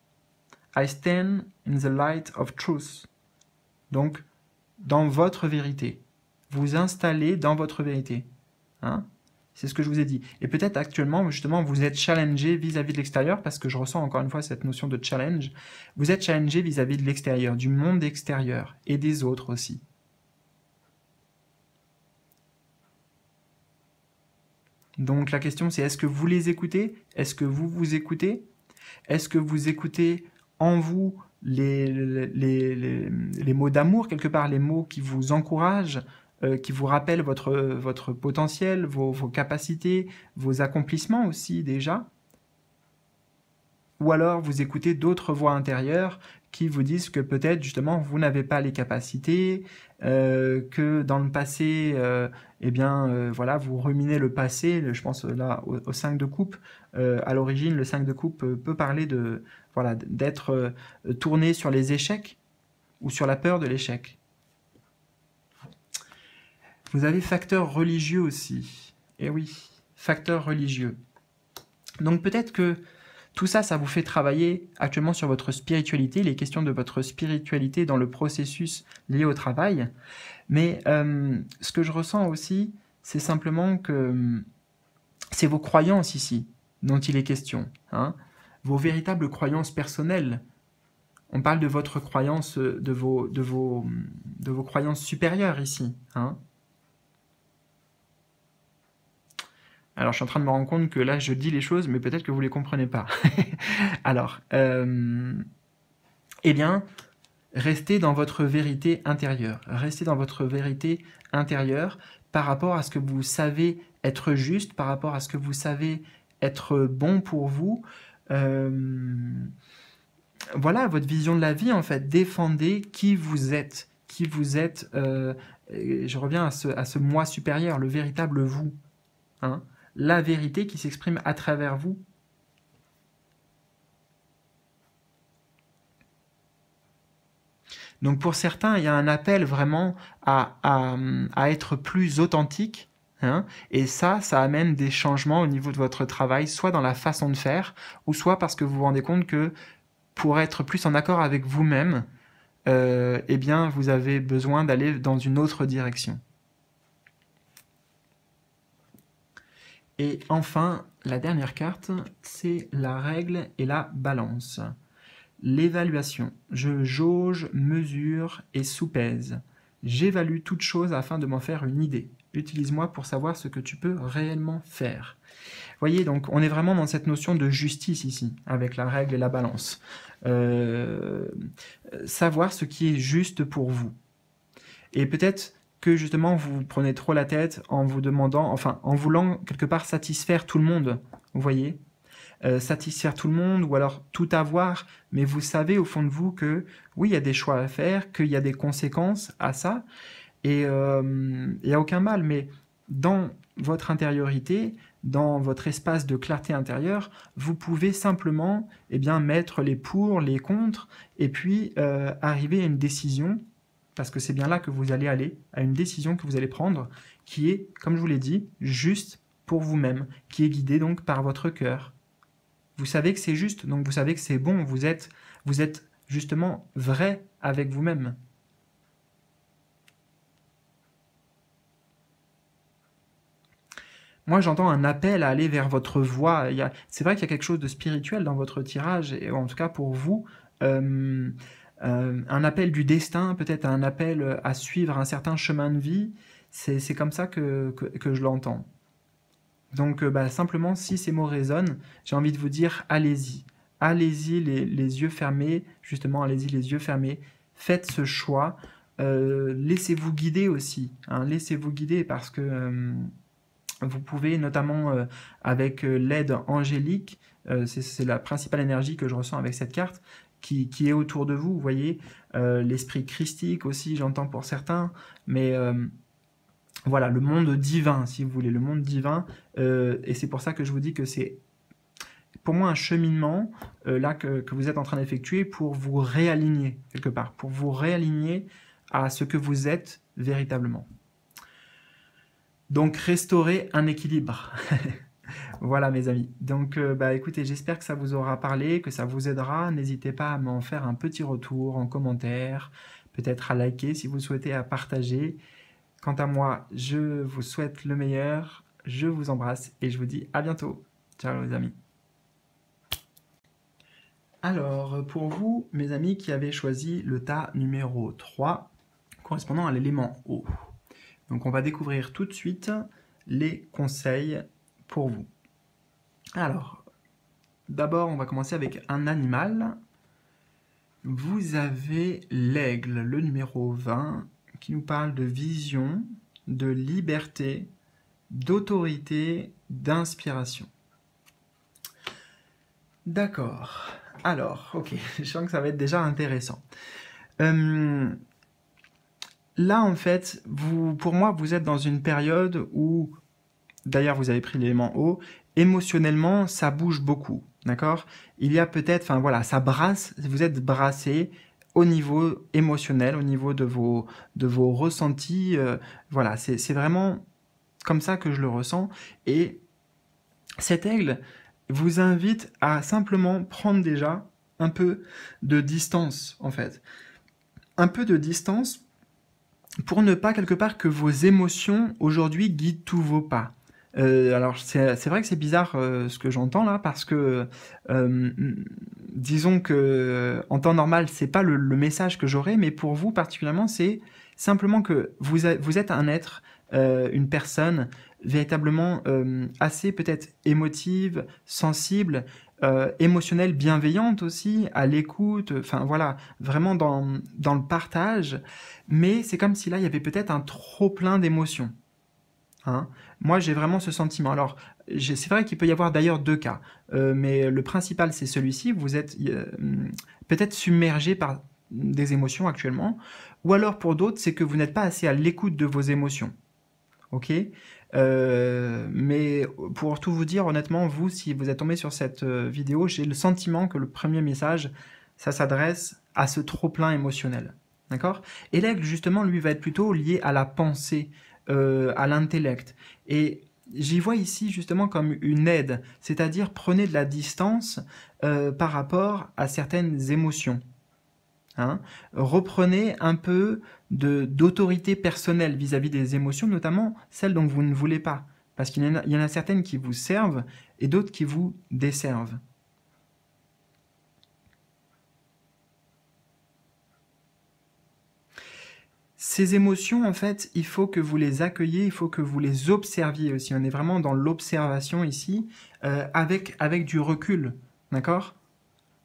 I stand in the light of truth. Donc, dans votre vérité. Vous installez dans votre vérité. Hein? c'est ce que je vous ai dit. Et peut-être actuellement, justement, vous êtes challengé vis-à-vis de l'extérieur, parce que je ressens encore une fois cette notion de challenge. Vous êtes challengé vis-à-vis de l'extérieur, du monde extérieur et des autres aussi. Donc la question c'est est-ce que vous les écoutez Est-ce que vous vous écoutez Est-ce que vous écoutez en vous les, mots d'amour, quelque part les mots qui vous encouragent, euh, qui vous rappellent votre, potentiel, vos, capacités, vos accomplissements aussi déjà, ou alors vous écoutez d'autres voix intérieures qui vous disent que peut-être justement vous n'avez pas les capacités, euh, que dans le passé, euh, eh bien euh, voilà, vous ruminez le passé. je pense là au, 5 de coupe. Euh, à l'origine, le 5 de coupe peut parler de voilà d'être tourné sur les échecs ou sur la peur de l'échec. Vous avez facteur religieux aussi. Eh oui, facteur religieux. Donc peut-être que tout ça, ça vous fait travailler actuellement sur votre spiritualité, les questions de votre spiritualité dans le processus lié au travail. Mais euh, ce que je ressens aussi, c'est simplement que hum, c'est vos croyances ici dont il est question, hein, vos véritables croyances personnelles. On parle de votre croyance, euh, de vos, de vos, hum, de vos croyances supérieures ici. Hein. Alors, je suis en train de me rendre compte que là, je dis les choses, mais peut-être que vous ne les comprenez pas. *laughs* Alors, euh, eh bien, restez dans votre vérité intérieure. Restez dans votre vérité intérieure par rapport à ce que vous savez être juste, par rapport à ce que vous savez être bon pour vous. Euh, voilà votre vision de la vie, en fait. Défendez qui vous êtes, qui vous êtes. Euh, je reviens à ce, à ce moi supérieur, le véritable vous. Hein la vérité qui s'exprime à travers vous. Donc pour certains, il y a un appel vraiment à, être plus authentique. Hein, et ça, ça amène des changements au niveau de votre travail, soit dans la façon de faire, ou soit parce que vous vous rendez compte que pour être plus en accord avec vous-même, euh, eh bien, vous avez besoin d'aller dans une autre direction. Et enfin, la dernière carte, c'est la règle et la balance. L'évaluation. Je jauge, mesure et soupèse. J'évalue toute chose afin de m'en faire une idée. Utilise-moi pour savoir ce que tu peux réellement faire. Voyez, donc on est vraiment dans cette notion de justice ici, avec la règle et la balance. Euh, savoir ce qui est juste pour vous. Et peut-être que justement vous, prenez trop la tête en vous demandant, enfin en voulant quelque part satisfaire tout le monde, vous voyez euh, satisfaire tout le monde ou alors tout avoir, mais vous savez au fond de vous que oui, il y a des choix à faire, qu'il y a des conséquences à ça, et euh, il n'y a aucun mal, mais dans votre intériorité, dans votre espace de clarté intérieure, vous pouvez simplement eh bien, mettre les pour, les contre, et puis euh, arriver à une décision parce que c'est bien là que vous allez aller à une décision que vous allez prendre, qui est, comme je vous l'ai dit, juste pour vous-même, qui est guidée donc par votre cœur. Vous savez que c'est juste, donc vous savez que c'est bon, vous êtes, vous êtes justement vrai avec vous-même. Moi, j'entends un appel à aller vers votre voix, C'est vrai qu'il y a quelque chose de spirituel dans votre tirage, et en tout cas pour vous. Euh, euh, un appel du destin, peut-être un appel à suivre un certain chemin de vie. C'est comme ça que, je l'entends. Donc euh, bah, simplement, si ces mots résonnent, j'ai envie de vous dire, allez-y. Allez-y les, yeux fermés, justement, allez-y les yeux fermés. Faites ce choix. Euh, laissez-vous guider aussi. Hein. laissez-vous guider parce que vous pouvez, notamment avec l'aide angélique, c'est la principale énergie que je ressens avec cette carte, qui, est autour de vous, vous voyez, euh, l'esprit christique aussi, j'entends pour certains, mais euh, voilà, le monde divin, si vous voulez, le monde divin, euh, et c'est pour ça que je vous dis que c'est pour moi un cheminement là que, vous êtes en train d'effectuer pour vous réaligner quelque part, pour vous réaligner à ce que vous êtes véritablement. Donc restaurer un équilibre. *laughs* *laughs* Voilà mes amis. Donc euh, bah écoutez, j'espère que ça vous aura parlé, que ça vous aidera. N'hésitez pas à m'en faire un petit retour en commentaire, peut-être à liker si vous souhaitez, à partager. Quant à moi, je vous souhaite le meilleur, je vous embrasse et je vous dis à bientôt. Ciao les amis. Alors pour vous, mes amis qui avez choisi le tas numéro 3 correspondant à l'élément O Donc on va découvrir tout de suite les conseils pour vous. Alors, d'abord, on va commencer avec un animal. Vous avez l'aigle, le numéro 20, qui nous parle de vision, de liberté, d'autorité, d'inspiration. D'accord. Alors, ok, *laughs* je sens que ça va être déjà intéressant. Euh, là, en fait, pour moi, vous êtes dans une période où D'ailleurs, vous avez pris l'élément haut. Émotionnellement, ça bouge beaucoup. D'accord Il y a peut-être, enfin voilà, ça brasse, vous êtes brassé au niveau émotionnel, au niveau de vos, de vos ressentis. Euh, voilà, c'est vraiment comme ça que je le ressens. Et cet aigle vous invite à simplement prendre déjà un peu de distance, en fait. Un peu de distance pour ne pas quelque part que vos émotions aujourd'hui guident tous vos pas. Euh, alors c'est vrai que c'est bizarre euh, ce que j'entends là parce que euh, disons que en temps normal c'est pas le, message que j'aurais, mais pour vous particulièrement c'est simplement que vous, êtes un être, une personne véritablement assez peut-être émotive, sensible, émotionnelle, bienveillante aussi, à l'écoute, enfin voilà, vraiment dans, dans le partage, mais c'est comme si là, il y avait peut-être un trop plein d'émotions. Hein moi, j'ai vraiment ce sentiment. Alors, c'est vrai qu'il peut y avoir d'ailleurs deux cas, euh, mais le principal, c'est celui-ci. Vous êtes euh, peut-être submergé par des émotions actuellement, ou alors pour d'autres, c'est que vous n'êtes pas assez à l'écoute de vos émotions. Ok euh, mais pour tout vous dire, honnêtement, vous, si vous êtes tombé sur cette vidéo, j'ai le sentiment que le premier message, ça s'adresse à ce trop-plein émotionnel. D'accord Et l'aigle, justement, lui, va être plutôt lié à la pensée euh, à l'intellect. Et j'y vois ici justement comme une aide, c'est-à-dire prenez de la distance euh, par rapport à certaines émotions. Hein. Reprenez un peu d'autorité personnelle vis-à-vis des émotions, notamment celles dont vous ne voulez pas, parce qu'il y, en a certaines qui vous servent et d'autres qui vous desservent. Ces émotions, en fait, il faut que vous les accueilliez, il faut que vous les observiez aussi. On est vraiment dans l'observation ici, euh, avec, avec du recul, d'accord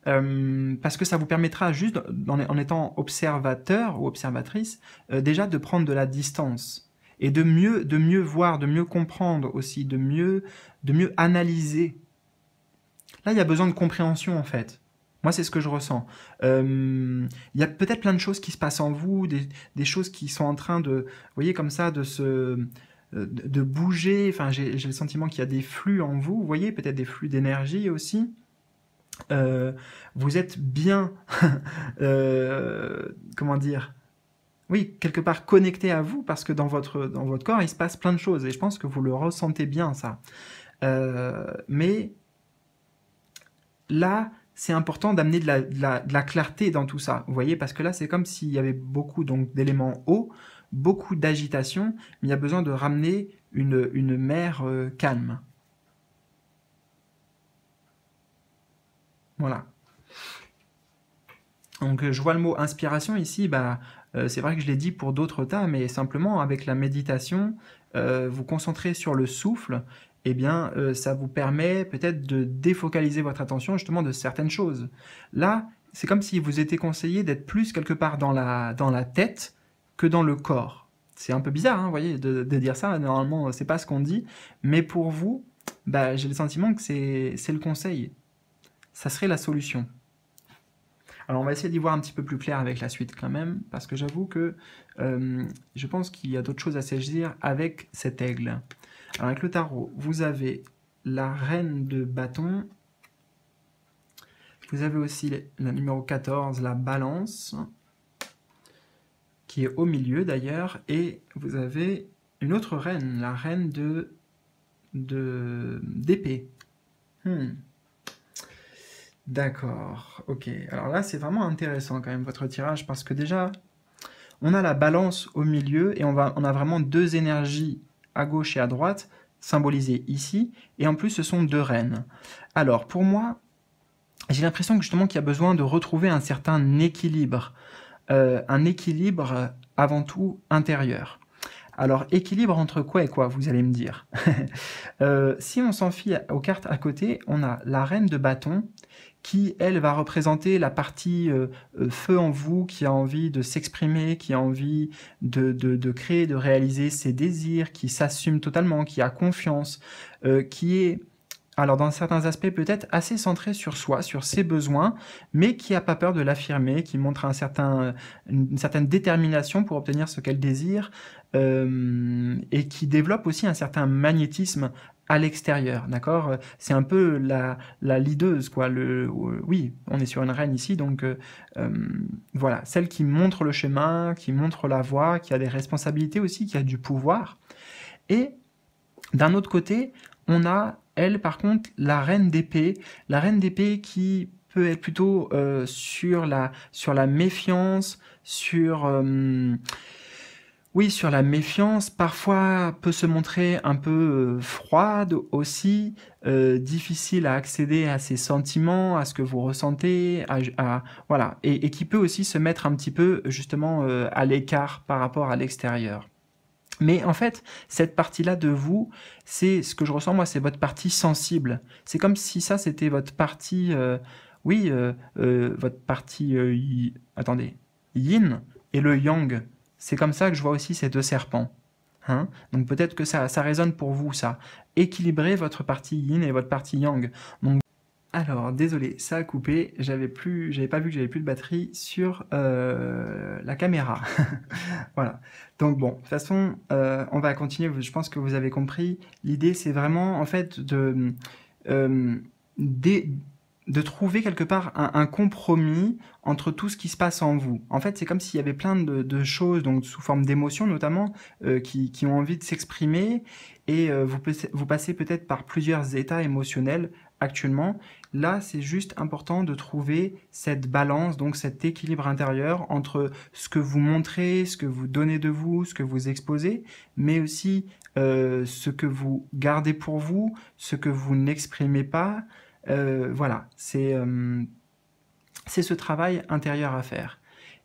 euh, parce que ça vous permettra juste, en, étant observateur ou observatrice, euh, déjà de prendre de la distance et de mieux, de mieux voir, de mieux comprendre aussi, de mieux, de mieux analyser. Là, il y a besoin de compréhension en fait. Moi, c'est ce que je ressens. Euh, il y a peut-être plein de choses qui se passent en vous, des, choses qui sont en train de, vous voyez, comme ça, de se de bouger, enfin j'ai le sentiment qu'il y a des flux en vous, vous voyez peut-être des flux d'énergie aussi, euh, vous êtes bien, *laughs* euh, comment dire, oui, quelque part connecté à vous, parce que dans votre, dans votre corps, il se passe plein de choses, et je pense que vous le ressentez bien, ça. mais là, c'est important d'amener de, la, clarté dans tout ça. Vous voyez, parce que là, c'est comme s'il y avait beaucoup donc d'éléments hauts, beaucoup d'agitation, mais il y a besoin de ramener une, une mer euh, calme. Voilà. Donc euh, je vois le mot inspiration ici, bah, euh, c'est vrai que je l'ai dit pour d'autres tas, mais simplement avec la méditation, vous concentrez sur le souffle eh bien, euh, ça vous permet peut-être de défocaliser votre attention justement de certaines choses. Là, c'est comme si vous étiez conseillé d'être plus quelque part dans la, dans la tête que dans le corps. C'est un peu bizarre, hein, vous voyez, de, dire ça. Normalement, c'est pas ce qu'on dit. Mais pour vous, bah, j'ai le sentiment que c'est le conseil. Ça serait la solution. Alors on va essayer d'y voir un petit peu plus clair avec la suite quand même, parce que j'avoue que euh, je pense qu'il y a d'autres choses à saisir avec cet aigle. Alors avec le tarot, vous avez la reine de bâton. Vous avez aussi la numéro 14, la balance, qui est au milieu d'ailleurs. Et vous avez une autre reine, la reine de d'épée. Hmm. D'accord, ok. Alors là, c'est vraiment intéressant quand même votre tirage parce que déjà, on a la balance au milieu et on, on a vraiment deux énergies à gauche et à droite, symbolisées ici, et en plus ce sont deux reines. Alors pour moi, j'ai l'impression que justement qu'il y a besoin de retrouver un certain équilibre, euh, un équilibre euh, avant tout intérieur. Alors équilibre entre quoi et quoi, vous allez me dire. *laughs* Euh, si on s'en fie aux cartes à côté, on a la reine de bâton qui, elle, va représenter la partie euh, euh, feu en vous, qui a envie de s'exprimer, qui a envie de, de, créer, de réaliser ses désirs, qui s'assume totalement, qui a confiance, euh, qui est, alors dans certains aspects peut-être assez centré sur soi, sur ses besoins, mais qui n'a pas peur de l'affirmer, qui montre un certain, une certaine détermination pour obtenir ce qu'elle désire, et qui développe aussi un certain magnétisme à l'extérieur, d'accord C'est un peu la, la quoi. Le, euh, oui, on est sur une reine ici, donc euh, euh, voilà, celle qui montre le chemin, qui montre la voie, qui a des responsabilités aussi, qui a du pouvoir. Et d'un autre côté, on a, elle, par contre, la reine d'épée, la reine d'épée qui peut être plutôt sur, la, sur la méfiance, sur... Oui, sur la méfiance, parfois peut se montrer un peu euh, froide aussi, euh, difficile à accéder à ses sentiments, à ce que vous ressentez, voilà, et, qui peut aussi se mettre un petit peu justement euh, à l'écart par rapport à l'extérieur. Mais en fait, cette partie-là de vous, c'est ce que je ressens moi, c'est votre partie sensible. C'est comme si ça c'était votre partie, oui, votre partie, attendez, yin et le yang c'est comme ça que je vois aussi ces deux serpents. Hein Donc peut-être que ça, ça résonne pour vous, ça. Équilibrer votre partie yin et votre partie yang. Donc, alors, désolé, ça a coupé. J'avais plus, j'avais pas vu que j'avais plus de batterie sur euh, la caméra. *laughs* voilà. Donc bon, de toute façon, euh, on va continuer. Je pense que vous avez compris. L'idée, c'est vraiment, en fait, de euh, de trouver quelque part un, compromis entre tout ce qui se passe en vous. En fait, c'est comme s'il y avait plein de, choses, donc sous forme d'émotions notamment, euh, qui, ont envie de s'exprimer, et euh, vous, vous passez peut-être par plusieurs états émotionnels actuellement. Là, c'est juste important de trouver cette balance, donc cet équilibre intérieur entre ce que vous montrez, ce que vous donnez de vous, ce que vous exposez, mais aussi euh, ce que vous gardez pour vous, ce que vous n'exprimez pas, euh, voilà, euh, c'est ce travail intérieur à faire.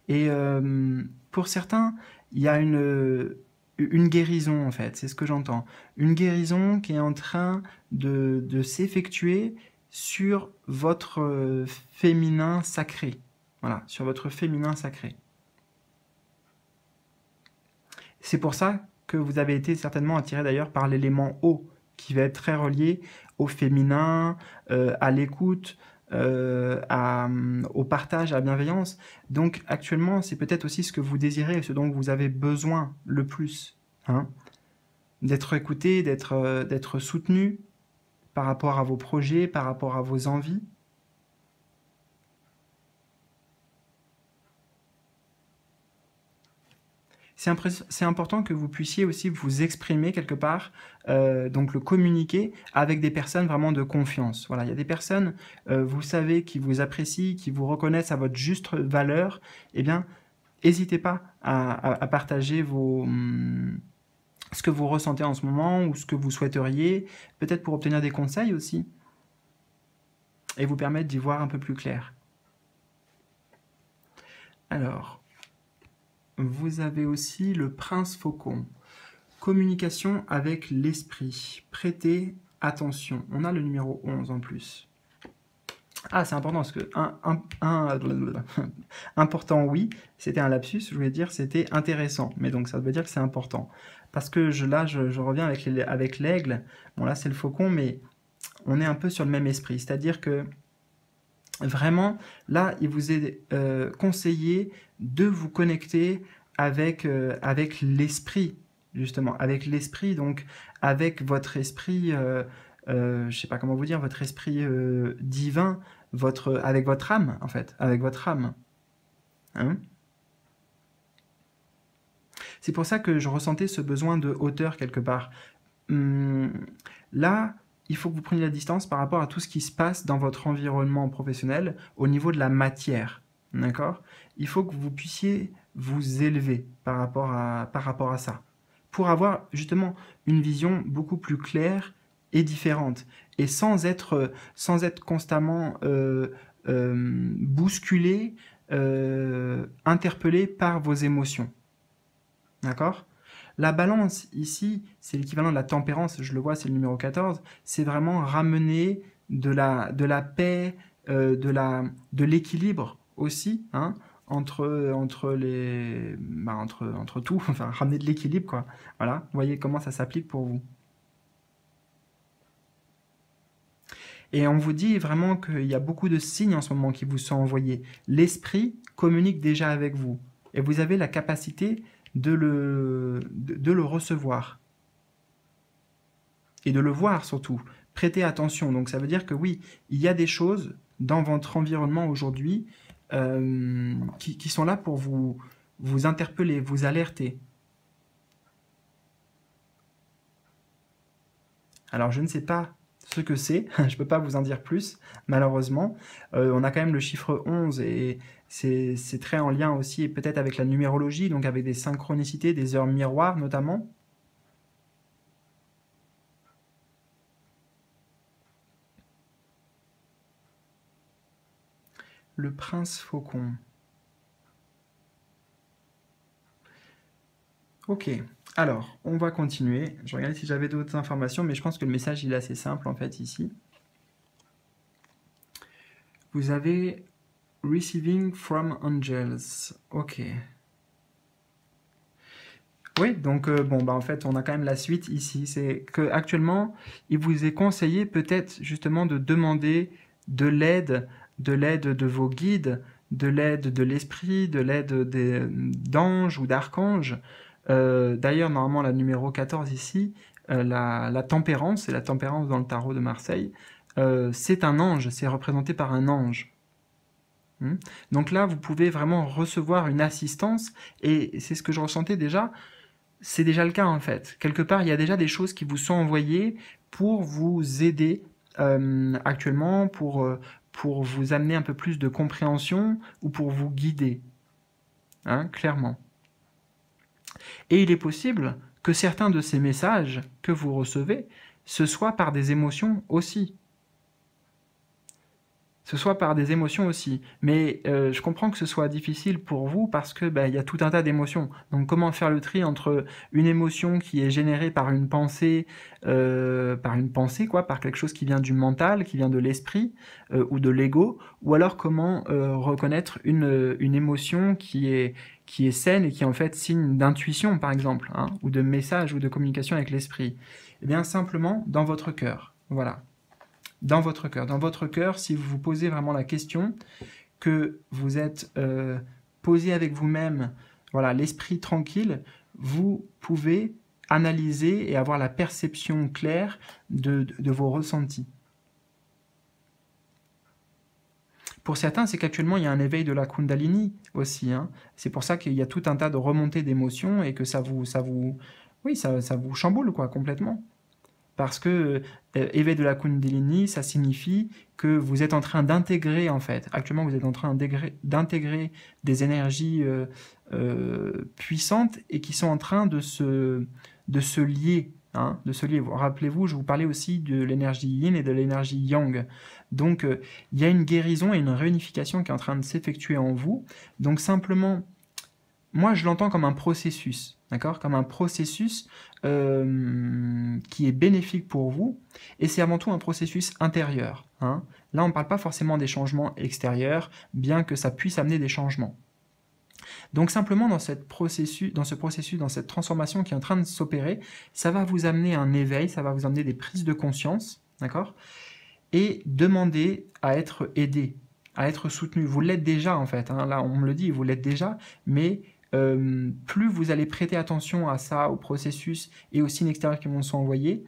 Et euh, pour certains, il y a une, guérison, en fait, c'est ce que j'entends. Une guérison qui est en train de, de s'effectuer sur votre féminin sacré. Voilà, sur votre féminin sacré. C'est pour ça que vous avez été certainement attiré d'ailleurs par l'élément eau qui va être très relié au féminin, euh, à l'écoute, euh, au partage, à la bienveillance. Donc actuellement, c'est peut-être aussi ce que vous désirez, ce dont vous avez besoin le plus. Hein d'être écouté, euh, d'être soutenu par rapport à vos projets, par rapport à vos envies. c'est important que vous puissiez aussi vous exprimer quelque part, euh, donc le communiquer avec des personnes vraiment de confiance. Voilà, il y a des personnes, euh, vous savez, qui vous apprécient, qui vous reconnaissent à votre juste valeur. Eh bien, n'hésitez pas à, partager hmm, ce que vous ressentez en ce moment ou ce que vous souhaiteriez, peut-être pour obtenir des conseils aussi, et vous permettre d'y voir un peu plus clair. Alors, vous avez aussi le prince faucon. Communication avec l'esprit. Prêtez attention. On a le numéro 11 en plus. Ah, c'est important parce que un, *laughs* important oui, c'était un lapsus, je voulais dire c'était intéressant, mais donc ça veut dire que c'est important. Parce que je, là, je, reviens avec l'aigle, bon là c'est le faucon, mais on est un peu sur le même esprit, c'est-à-dire que vraiment, là, il vous est euh, conseillé de vous connecter avec, euh, avec l'esprit, justement, avec l'esprit, donc avec votre esprit, euh, je ne sais pas comment vous dire, votre esprit divin, votre, avec votre âme, en fait, avec votre âme. Hein. C'est pour ça que je ressentais ce besoin de hauteur quelque part. Hum, là, il faut que vous preniez la distance par rapport à tout ce qui se passe dans votre environnement professionnel au niveau de la matière. D'accord Il faut que vous puissiez vous élever par rapport à, par rapport à ça pour avoir justement une vision beaucoup plus claire et différente et sans être, sans être constamment euh, euh, bousculé, euh, interpellé par vos émotions. D'accord la balance, ici, c'est l'équivalent de la tempérance, je le vois, c'est le numéro 14, c'est vraiment ramener de la, de la paix, euh, de l'équilibre aussi, hein, entre, entre, les, bah, entre, tout, *laughs* enfin, ramener de l'équilibre, quoi. Voilà, voyez comment ça s'applique pour vous. Et on vous dit vraiment qu'il y a beaucoup de signes en ce moment qui vous sont envoyés. L'esprit communique déjà avec vous. Et vous avez la capacité de le, de, le recevoir. Et de le voir surtout. Prêtez attention. Donc ça veut dire que oui, il y a des choses dans votre environnement aujourd'hui euh, qui, sont là pour vous, vous interpeller, vous alerter. Alors je ne sais pas ce que c'est, *laughs* je ne peux pas vous en dire plus, malheureusement. Euh, on a quand même le chiffre 11 et c'est très en lien aussi peut-être avec la numérologie, donc avec des synchronicités, des heures miroirs notamment. Le prince faucon. Ok, alors on va continuer. Je regarde si j'avais d'autres informations, mais je pense que le message il est assez simple en fait ici. Vous avez Receiving from Angels. Ok. Oui, donc euh, bon, bah, en fait, on a quand même la suite ici. C'est que actuellement, il vous est conseillé peut-être justement de demander de l'aide, de l'aide de vos guides, de l'aide de l'esprit, de l'aide d'anges ou d'archanges. Euh, d'ailleurs, normalement, la numéro 14 ici, euh, la, la, tempérance, c'est la tempérance dans le tarot de Marseille, c'est un ange, c'est représenté par un ange. Hmm. Donc là, vous pouvez vraiment recevoir une assistance, et c'est ce que je ressentais déjà, c'est déjà le cas en fait. Quelque part, il y a déjà des choses qui vous sont envoyées pour vous aider euh, actuellement, euh, pour, vous amener un peu plus de compréhension ou pour vous guider, hein, clairement. Et il est possible que certains de ces messages que vous recevez, ce soit par des émotions aussi ce soit par des émotions aussi. Mais euh, je comprends que ce soit difficile pour vous parce que bah, il y a tout un tas d'émotions. Donc comment faire le tri entre une émotion qui est générée par une pensée, euh, par une pensée quoi, par quelque chose qui vient du mental, qui vient de l'esprit euh, ou de l'ego, ou alors comment reconnaître une, émotion qui est qui est saine et qui est en fait signe d'intuition par exemple, hein, ou de message ou de communication avec l'esprit. Eh bien simplement dans votre cœur. Voilà dans votre cœur. Dans votre cœur, si vous vous posez vraiment la question, que vous êtes euh, posé avec vous-même, voilà, l'esprit tranquille, vous pouvez analyser et avoir la perception claire de, vos ressentis. Pour certains, c'est qu'actuellement, il y a un éveil de la Kundalini aussi. Hein. C'est pour ça qu'il y a tout un tas de remontées d'émotions et que ça vous, ça vous, oui, ça vous chamboule quoi, complètement parce que éveil euh, de la Kundalini, ça signifie que vous êtes en train d'intégrer, en fait, actuellement vous êtes en train d'intégrer des énergies euh, euh, puissantes et qui sont en train de de se lier. Hein, de se lier. Rappelez-vous, je vous parlais aussi de l'énergie yin et de l'énergie yang. Donc, il y a une guérison et une réunification qui est en train de s'effectuer en vous. Donc, simplement, moi, je l'entends comme un processus d'accord Comme un processus euh, qui est bénéfique pour vous, et c'est avant tout un processus intérieur. Hein. Là, on ne parle pas forcément des changements extérieurs, bien que ça puisse amener des changements. Donc simplement dans, cette processus, dans ce processus, dans cette transformation qui est en train de s'opérer, ça va vous amener un éveil, ça va vous amener des prises de conscience, d'accord Et demander à être aidé, à être soutenu. Vous l'êtes déjà en fait, hein. là on me le dit, vous l'êtes déjà, mais euh, plus vous allez prêter attention à ça, au processus et aux signes extérieurs qui vont sont envoyés,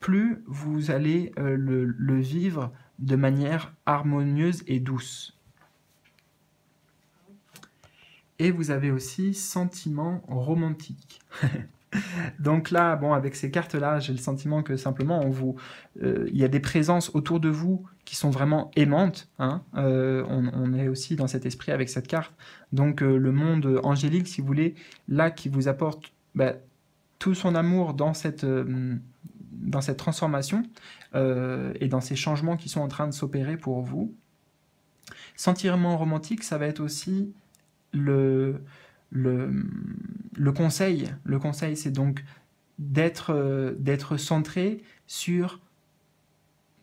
plus vous allez euh, le vivre de manière harmonieuse et douce. Et vous avez aussi sentiment romantique. *laughs* Donc là, bon, avec ces cartes-là, j'ai le sentiment que simplement, on vous, euh, il y a des présences autour de vous qui sont vraiment aimantes. Hein euh, on, est aussi dans cet esprit avec cette carte. Donc euh, le monde angélique, si vous voulez, là qui vous apporte bah, tout son amour dans cette transformation et dans ces changements qui sont en train de s'opérer pour vous. Sentiment romantique, ça va être aussi le le, conseil, le conseil c'est donc d'être euh, d'être centré sur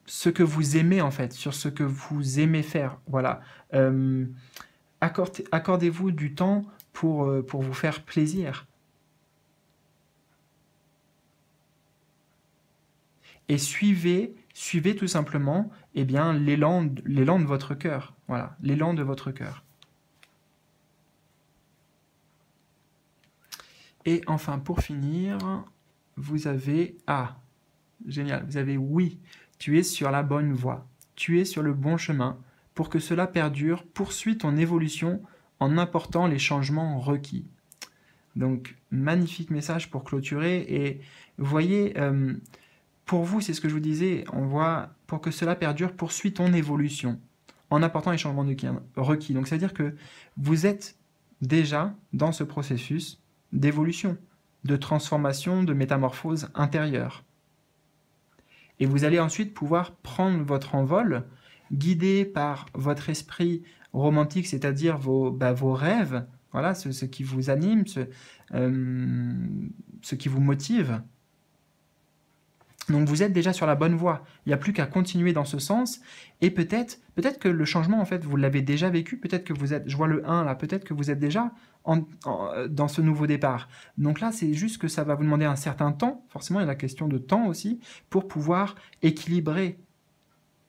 ce que vous aimez en fait, sur ce que vous aimez faire. Voilà. Euh, accordez-vous du temps pour, euh, pour vous faire plaisir. Et suivez, suivez tout simplement eh bien l'élan de votre cœur. Voilà, l'élan de votre cœur. Et enfin, pour finir, vous avez Ah, génial, vous avez Oui, tu es sur la bonne voie, tu es sur le bon chemin. Pour que cela perdure, poursuis ton évolution en apportant les changements requis. Donc, magnifique message pour clôturer. Et voyez, euh, pour vous, c'est ce que je vous disais, on voit, pour que cela perdure, poursuis ton évolution en apportant les changements requis. Donc, c'est à dire que vous êtes déjà dans ce processus d'évolution, de transformation, de métamorphose intérieure. Et vous allez ensuite pouvoir prendre votre envol, guidé par votre esprit romantique, c'est-à-dire vos, bah, rêves, voilà, ce, qui vous anime, ce euh, qui vous motive, donc vous êtes déjà sur la bonne voie. Il n'y a plus qu'à continuer dans ce sens. Et peut-être, peut-être que le changement, en fait, vous l'avez déjà vécu. Peut-être que vous êtes, je vois le 1 là, peut-être que vous êtes déjà dans ce nouveau départ. Donc là, c'est juste que ça va vous demander un certain temps. Forcément, il y a la question de temps aussi pour pouvoir équilibrer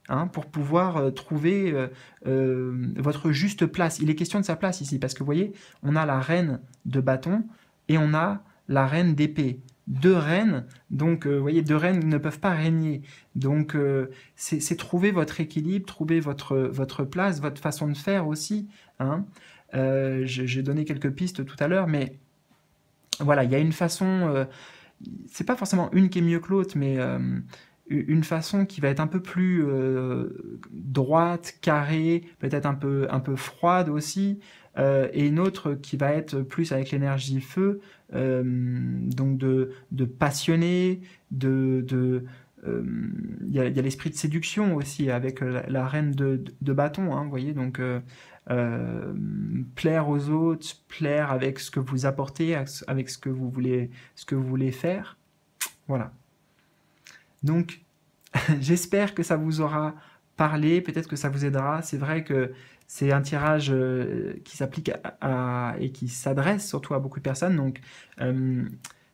hein, pour pouvoir euh, trouver euh, euh, votre juste place. Il est question de sa place ici, parce que vous voyez, on a la reine de bâton et on a la reine d'épée deux reines. Donc, euh, vous voyez, deux reines ne peuvent pas régner. Donc, euh, c'est trouver votre équilibre, trouver votre, place, votre façon de faire aussi. Hein. Euh, j'ai donné quelques pistes tout à l'heure, mais voilà, il y a une façon c'est pas forcément une qui est mieux que l'autre, mais une façon qui va être un peu plus droite, carrée, peut-être un peu, un peu froide aussi, euh, et une autre qui va être plus avec l'énergie feu, euh, donc de, passionner, de... Euh, il y a, l'esprit de séduction aussi avec la, reine de, bâton, hein, vous voyez, donc plaire aux autres, plaire avec ce que vous apportez, avec ce que vous voulez, ce que vous voulez faire. Voilà. Donc, *laughs* j'espère que ça vous aura parler peut-être que ça vous aidera. C'est vrai que c'est un tirage euh, qui s'applique et qui s'adresse surtout à beaucoup de personnes, donc euh,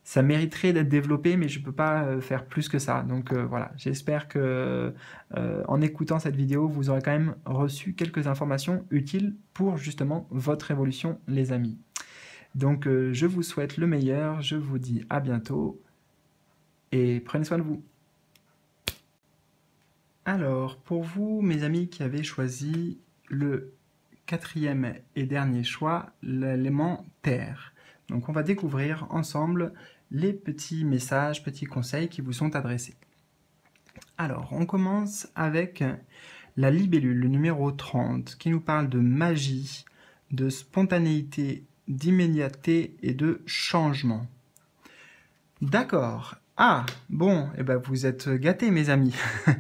ça mériterait d'être développé, mais je ne peux pas euh, faire plus que ça. Donc voilà, j'espère que en écoutant cette vidéo, vous aurez quand même reçu quelques informations utiles pour justement votre évolution, les amis. Donc je vous souhaite le meilleur, je vous dis à bientôt et prenez soin de vous. Alors, pour vous, mes amis qui avez choisi le quatrième et dernier choix, l'élément terre. Donc, on va découvrir ensemble les petits messages, petits conseils qui vous sont adressés. Alors, on commence avec la libellule, le numéro 30, qui nous parle de magie, de spontanéité, d'immédiateté et de changement. D'accord, ah, bon, eh ben vous êtes gâtés, mes amis.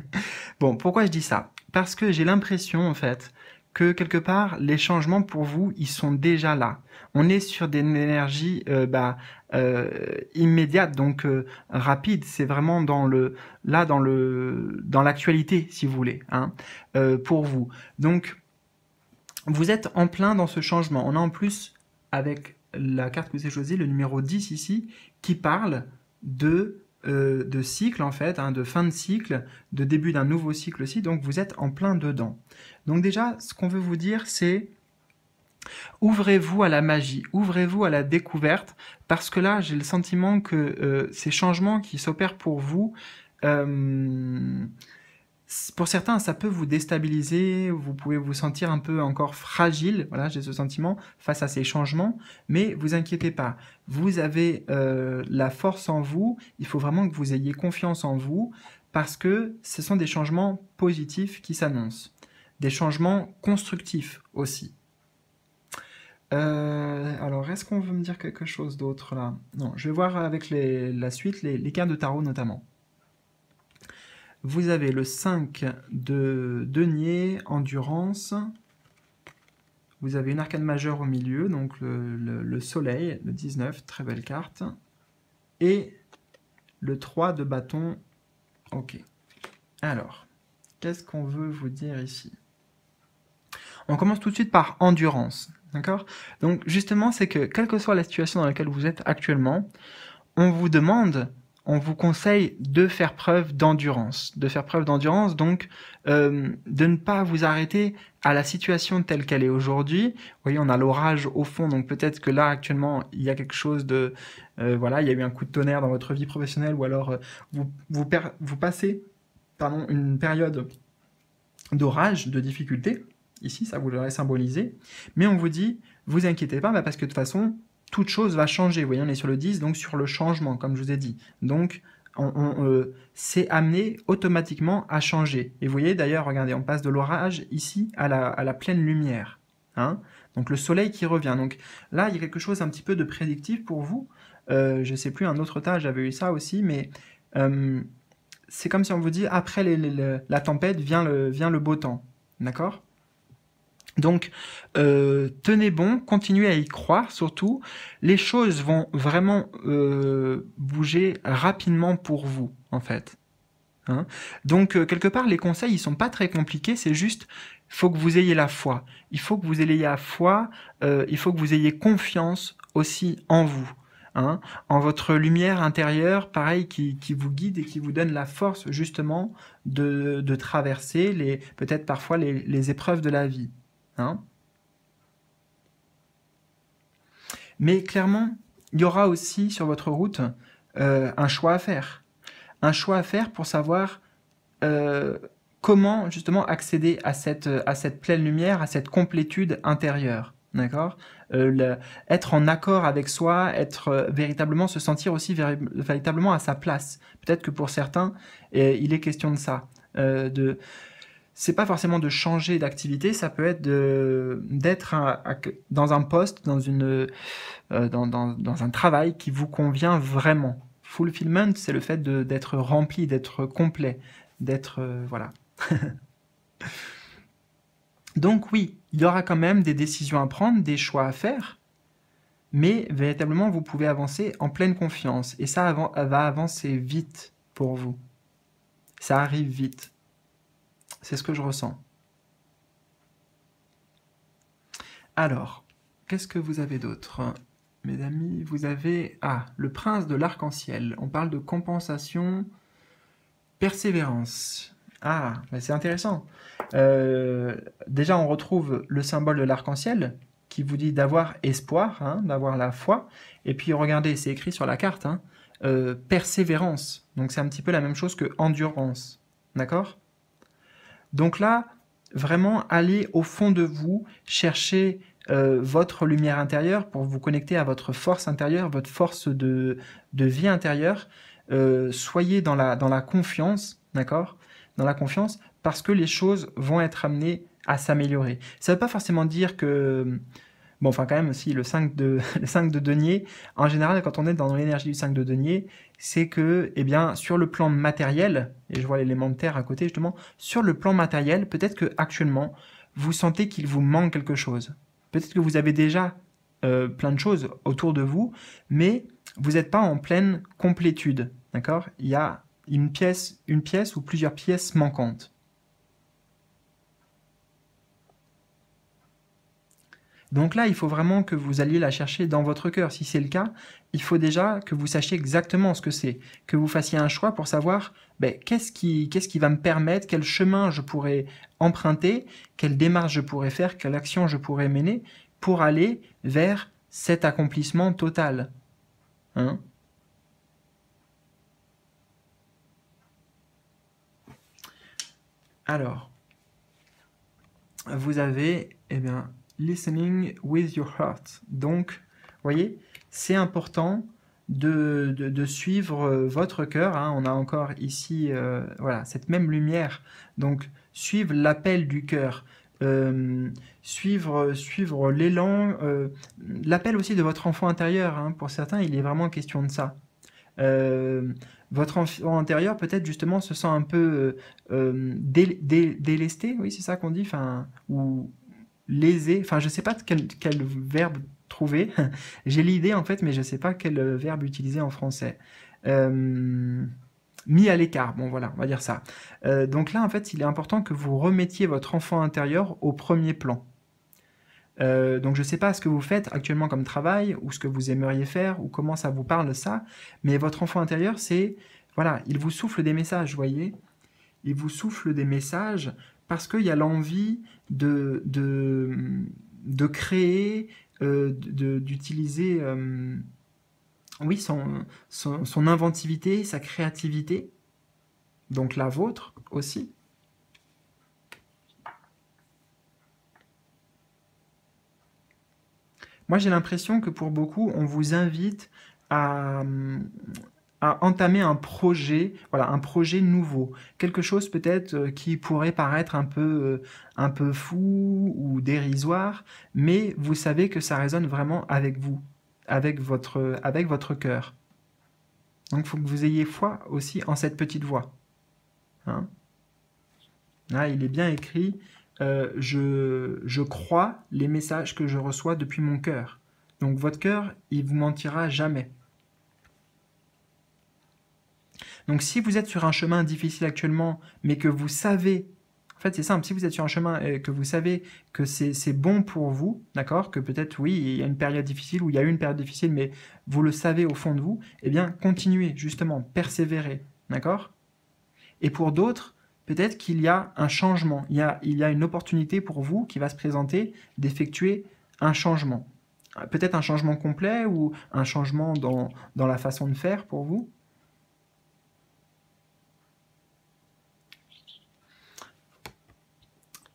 *laughs* bon, pourquoi je dis ça Parce que j'ai l'impression, en fait, que quelque part, les changements pour vous, ils sont déjà là. On est sur des énergies euh, bah, euh, immédiates, donc rapide. Euh, rapides. C'est vraiment dans le là, dans le dans l'actualité, si vous voulez, hein, pour vous. Donc, vous êtes en plein dans ce changement. On a en plus avec la carte que j'ai choisie, le numéro 10 ici, qui parle de euh, de cycle en fait, hein, de fin de cycle, de début d'un nouveau cycle aussi, donc vous êtes en plein dedans. Donc déjà, ce qu'on veut vous dire, c'est ouvrez-vous à la magie, ouvrez-vous à la découverte, parce que là, j'ai le sentiment que euh, ces changements qui s'opèrent pour vous, euh, pour certains, ça peut vous déstabiliser, vous pouvez vous sentir un peu encore fragile, voilà, j'ai ce sentiment, face à ces changements, mais vous inquiétez pas, vous avez euh, la force en vous, il faut vraiment que vous ayez confiance en vous, parce que ce sont des changements positifs qui s'annoncent, des changements constructifs aussi. Euh, alors, est-ce qu'on veut me dire quelque chose d'autre là Non, je vais voir avec la suite, les, les cartes de tarot notamment. Vous avez le 5 de denier, endurance. Vous avez une arcane majeure au milieu, donc le, le soleil, le 19, très belle carte. Et le 3 de bâton. Ok. Alors, qu'est-ce qu'on veut vous dire ici On commence tout de suite par endurance. D'accord Donc justement, c'est que quelle que soit la situation dans laquelle vous êtes actuellement, on vous demande on vous conseille de faire preuve d'endurance, de faire preuve d'endurance, donc euh, de ne pas vous arrêter à la situation telle qu'elle est aujourd'hui. Vous voyez, on a l'orage au fond, donc peut-être que là actuellement il y a quelque chose de, euh, voilà, il y a eu un coup de tonnerre dans votre vie professionnelle, ou alors euh, vous vous, passez, pardon, une période d'orage, de difficulté. Ici, ça vous l'aurait symbolisé, mais on vous dit, vous inquiétez pas, bah, parce que de toute façon, toute chose va changer. Vous voyez, on est sur le 10, donc sur le changement, comme je vous ai dit. Donc, on, euh, c'est amené automatiquement à changer. Et vous voyez, d'ailleurs, regardez, on passe de l'orage ici à la, pleine lumière. Hein donc, le soleil qui revient. Donc, là, il y a quelque chose un petit peu de prédictif pour vous. Euh, je ne sais plus, un autre tas, j'avais eu ça aussi, mais... Euh, c'est comme si on vous dit, après la tempête vient le, vient le beau temps. D'accord donc, euh, tenez bon, continuez à y croire surtout. Les choses vont vraiment euh, bouger rapidement pour vous, en fait. Hein Donc, euh, quelque part, les conseils, ils sont pas très compliqués, c'est juste, il faut que vous ayez la foi. Il faut que vous ayez la foi, il faut que vous ayez confiance aussi en vous. Hein en votre lumière intérieure, pareil, qui, vous guide et qui vous donne la force justement de, traverser les peut-être parfois les épreuves de la vie. Hein? Mais clairement, il y aura aussi sur votre route euh, un choix à faire. Un choix à faire pour savoir euh, comment justement accéder à cette, à cette pleine lumière, à cette complétude intérieure. D'accord euh, Être en accord avec soi, être véritablement, se sentir aussi véritablement à sa place. Peut-être que pour certains, il est question de ça. de c'est pas forcément de changer d'activité, ça peut être d'être dans un poste, dans, une, euh, dans, un travail qui vous convient vraiment. Fulfillment, c'est le fait d'être rempli, d'être complet, d'être... Euh, voilà. *laughs* Donc oui, il y aura quand même des décisions à prendre, des choix à faire, mais véritablement, vous pouvez avancer en pleine confiance, et ça va avancer vite pour vous. Ça arrive vite. C'est ce que je ressens. Alors, qu'est-ce que vous avez d'autre Mes amis, vous avez... Ah, le prince de l'arc-en-ciel. On parle de compensation, persévérance. Ah, c'est intéressant. Euh, déjà, on retrouve le symbole de l'arc-en-ciel qui vous dit d'avoir espoir, hein, d'avoir la foi. Et puis, regardez, c'est écrit sur la carte, hein, euh, persévérance. Donc, c'est un petit peu la même chose que endurance. D'accord donc là, vraiment allez au fond de vous, cherchez euh, votre lumière intérieure pour vous connecter à votre force intérieure, votre force de, vie intérieure. Euh, soyez dans la, dans la confiance, d'accord Dans la confiance, parce que les choses vont être amenées à s'améliorer. Ça ne veut pas forcément dire que Bon, enfin quand même aussi le 5 de *laughs* de denier. En général, quand on est dans l'énergie du 5 de denier, c'est que eh bien sur le plan matériel, et je vois l'élément de terre à côté justement, sur le plan matériel, peut-être que actuellement vous sentez qu'il vous manque quelque chose. Peut-être que vous avez déjà euh, plein de choses autour de vous, mais vous n'êtes pas en pleine complétude, d'accord Il y a une pièce, une pièce ou plusieurs pièces manquantes. Donc là, il faut vraiment que vous alliez la chercher dans votre cœur. Si c'est le cas, il faut déjà que vous sachiez exactement ce que c'est, que vous fassiez un choix pour savoir ben, qu'est-ce qui, qu'est-ce qui va me permettre, quel chemin je pourrais emprunter, quelle démarche je pourrais faire, quelle action je pourrais mener pour aller vers cet accomplissement total. Hein. Alors, vous avez, eh bien, listening with your heart. Donc, voyez, c'est important de, de, suivre euh, votre cœur. Hein. On a encore ici euh, voilà, cette même lumière. Donc, suivre l'appel du cœur. Euh, suivre, suivre l'élan, l'appel aussi de votre enfant intérieur. Hein. Pour certains, il est vraiment question de ça. votre enfant intérieur peut-être justement se sent un peu délesté, oui c'est ça qu'on dit, enfin, ou, L'aisé... enfin je sais pas quel, quel verbe trouver, *laughs* j'ai l'idée en fait, mais je sais pas quel euh, verbe utiliser en français. Euh, mis à l'écart, bon voilà, on va dire ça. Euh, donc là en fait, il est important que vous remettiez votre enfant intérieur au premier plan. donc je ne sais pas ce que vous faites actuellement comme travail ou ce que vous aimeriez faire ou comment ça vous parle ça, mais votre enfant intérieur, c'est voilà, il vous souffle des messages, voyez, il vous souffle des messages parce qu'il y a l'envie de, de, de, créer, euh, d'utiliser euh, oui, son, son, inventivité, sa créativité, donc la vôtre aussi. Moi, j'ai l'impression que pour beaucoup, on vous invite à, à entamer un projet, voilà, un projet nouveau, quelque chose peut-être euh, qui pourrait paraître un peu, euh, un peu fou ou dérisoire, mais vous savez que ça résonne vraiment avec vous, avec votre, avec votre cœur. Donc, il faut que vous ayez foi aussi en cette petite voix. Hein Là, il est bien écrit euh, je, je crois les messages que je reçois depuis mon cœur. Donc, votre cœur, il vous mentira jamais. Donc si vous êtes sur un chemin difficile actuellement, mais que vous savez, en fait c'est simple, si vous êtes sur un chemin et euh, que vous savez que c'est bon pour vous, d'accord, que peut-être oui, il y a une période difficile ou il y a eu une période difficile, mais vous le savez au fond de vous, eh bien continuez justement, persévérez, d'accord Et pour d'autres, peut-être qu'il y a un changement, il y a, une opportunité pour vous qui va se présenter d'effectuer un changement. Ah, peut-être un changement complet ou un changement dans la façon de faire pour vous,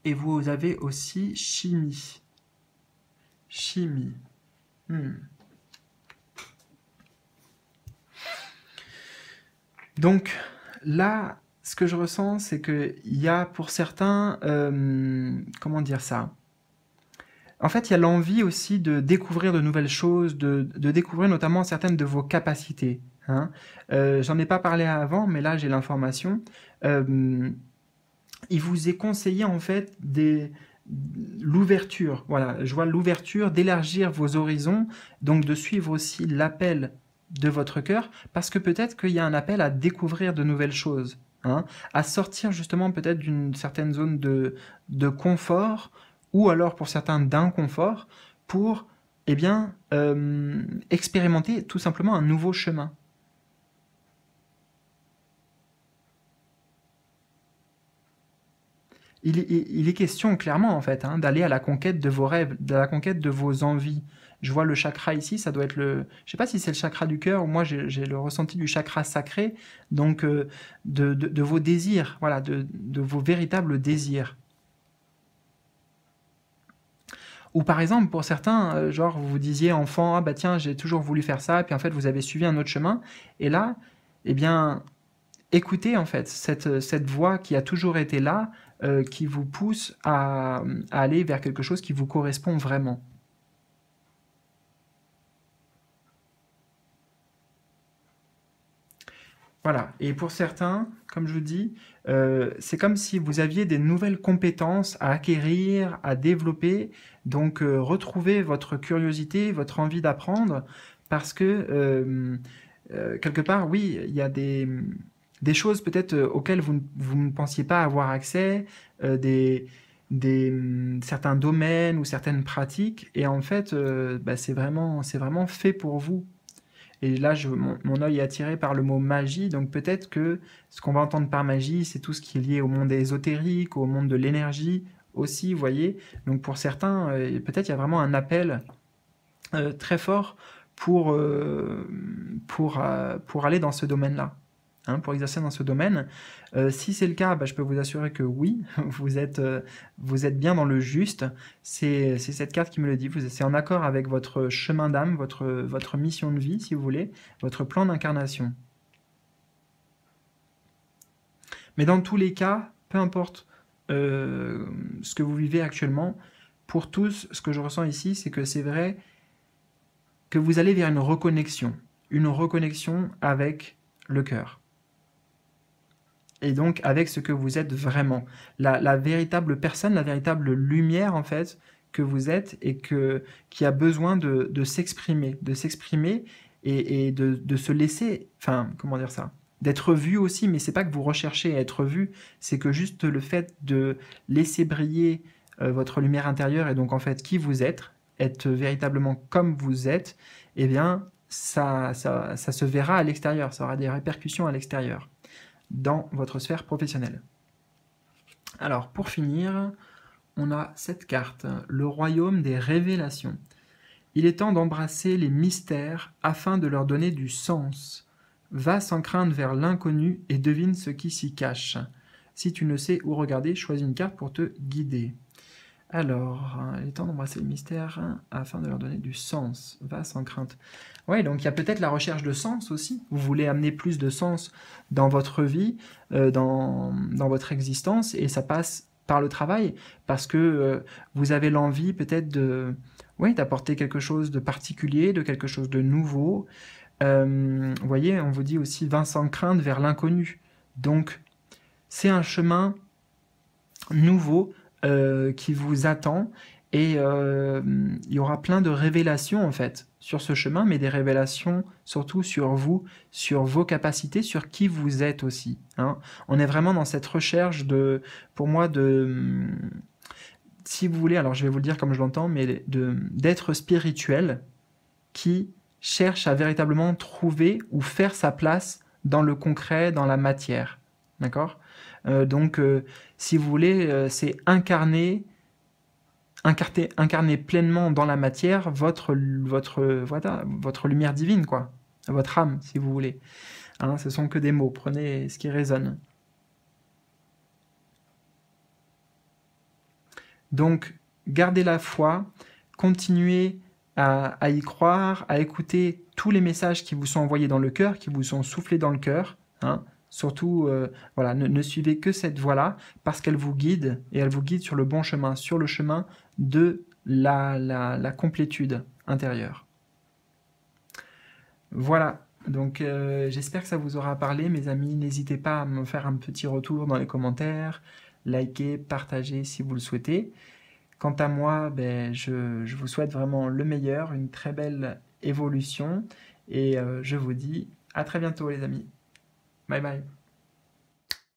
Et vous avez aussi chimie. Chimie. Hmm. Donc là, ce que je ressens, c'est qu'il y a pour certains, euh, comment dire ça En fait, il y a l'envie aussi de découvrir de nouvelles choses, de, découvrir notamment certaines de vos capacités. Hein. Euh, J'en ai pas parlé avant, mais là j'ai l'information. Euh, il vous est conseillé en fait des l'ouverture, voilà, je vois l'ouverture, d'élargir vos horizons, donc de suivre aussi l'appel de votre cœur, parce que peut-être qu'il y a un appel à découvrir de nouvelles choses, hein, à sortir justement peut-être d'une certaine zone de, de confort, ou alors pour certains d'inconfort, pour eh bien, euh, expérimenter tout simplement un nouveau chemin. il, est question clairement en fait hein, d'aller à la conquête de vos rêves, de la conquête de vos envies. Je vois le chakra ici, ça doit être le, je sais pas si c'est le chakra du cœur, moi j'ai le ressenti du chakra sacré, donc euh, de, vos désirs, voilà, de, vos véritables désirs. Ou par exemple, pour certains, euh, genre vous vous disiez enfant, ah bah tiens, j'ai toujours voulu faire ça, puis en fait vous avez suivi un autre chemin, et là, eh bien, écoutez en fait cette, cette voix qui a toujours été là, euh, qui vous pousse à, aller vers quelque chose qui vous correspond vraiment. Voilà, et pour certains, comme je vous dis, euh, c'est comme si vous aviez des nouvelles compétences à acquérir, à développer, donc euh, retrouver votre curiosité, votre envie d'apprendre, parce que quelque part, oui, il y a des des choses peut-être euh, auxquelles vous, ne pensiez pas avoir accès, euh, des, des mm, certains domaines ou certaines pratiques. Et en fait, euh, bah, c'est vraiment, vraiment fait pour vous. Et là, je, mon, mon, œil est attiré par le mot magie. Donc peut-être que ce qu'on va entendre par magie, c'est tout ce qui est lié au monde ésotérique, au monde de l'énergie aussi, vous voyez. Donc pour certains, peut-être il y a vraiment un appel très fort pour, pour, pour aller dans ce domaine-là. Hein, pour exercer dans ce domaine. Euh, si c'est le cas, bah, je peux vous assurer que oui, *laughs* vous êtes, euh, vous êtes bien dans le juste. C'est cette carte qui me le dit. C'est en accord avec votre chemin d'âme, votre, votre mission de vie, si vous voulez, votre plan d'incarnation. Mais dans tous les cas, peu importe euh, ce que vous vivez actuellement, pour tous, ce que je ressens ici, c'est que c'est vrai que vous allez vers une reconnexion, une reconnexion avec le cœur et donc avec ce que vous êtes vraiment. La, véritable personne, la véritable lumière en fait que vous êtes et que, qui a besoin de, s'exprimer, de s'exprimer et, de, se laisser, enfin comment dire ça, d'être vu aussi, mais c'est pas que vous recherchez à être vu, c'est que juste le fait de laisser briller euh, votre lumière intérieure et donc en fait qui vous êtes, être véritablement comme vous êtes, eh bien ça, ça se verra à l'extérieur, ça aura des répercussions à l'extérieur dans votre sphère professionnelle. Alors pour finir, on a cette carte, le royaume des révélations. Il est temps d'embrasser les mystères afin de leur donner du sens. Va sans crainte vers l'inconnu et devine ce qui s'y cache. Si tu ne sais où regarder, choisis une carte pour te guider. Alors, il est temps d'embrasser le mystère afin de leur donner du sens. Va sans crainte. Oui, donc il y a peut-être la recherche de sens aussi. Vous voulez amener plus de sens dans votre vie, euh, dans, votre existence, et ça passe par le travail, parce que euh, vous avez l'envie peut-être de, d'apporter quelque chose de particulier, de quelque chose de nouveau. Euh, vous voyez, on vous dit aussi va sans crainte vers l'inconnu. Donc, c'est un chemin nouveau euh, qui vous attend. Et euh, il y aura plein de révélations en fait sur ce chemin, mais des révélations surtout sur vous, sur vos capacités, sur qui vous êtes aussi. Hein. On est vraiment dans cette recherche de, pour moi, de, si vous voulez, alors je vais vous le dire comme je l'entends, mais de d'être spirituel qui cherche à véritablement trouver ou faire sa place dans le concret, dans la matière. D'accord euh, donc, euh, si vous voulez, euh, c'est incarner incarner, pleinement dans la matière votre, lumière divine, quoi, votre âme, si vous voulez. Hein, ce sont que des mots, prenez ce qui résonne. Donc, gardez la foi, continuez à, y croire, à écouter tous les messages qui vous sont envoyés dans le cœur, qui vous sont soufflés dans le cœur. Hein. Surtout, euh, voilà, ne, suivez que cette voie-là parce qu'elle vous guide et elle vous guide sur le bon chemin, sur le chemin de la, complétude intérieure. Voilà, donc euh, j'espère que ça vous aura parlé, mes amis. N'hésitez pas à me faire un petit retour dans les commentaires, liker, partager si vous le souhaitez. Quant à moi, ben, je, vous souhaite vraiment le meilleur, une très belle évolution et euh, je vous dis à très bientôt les amis. 拜拜。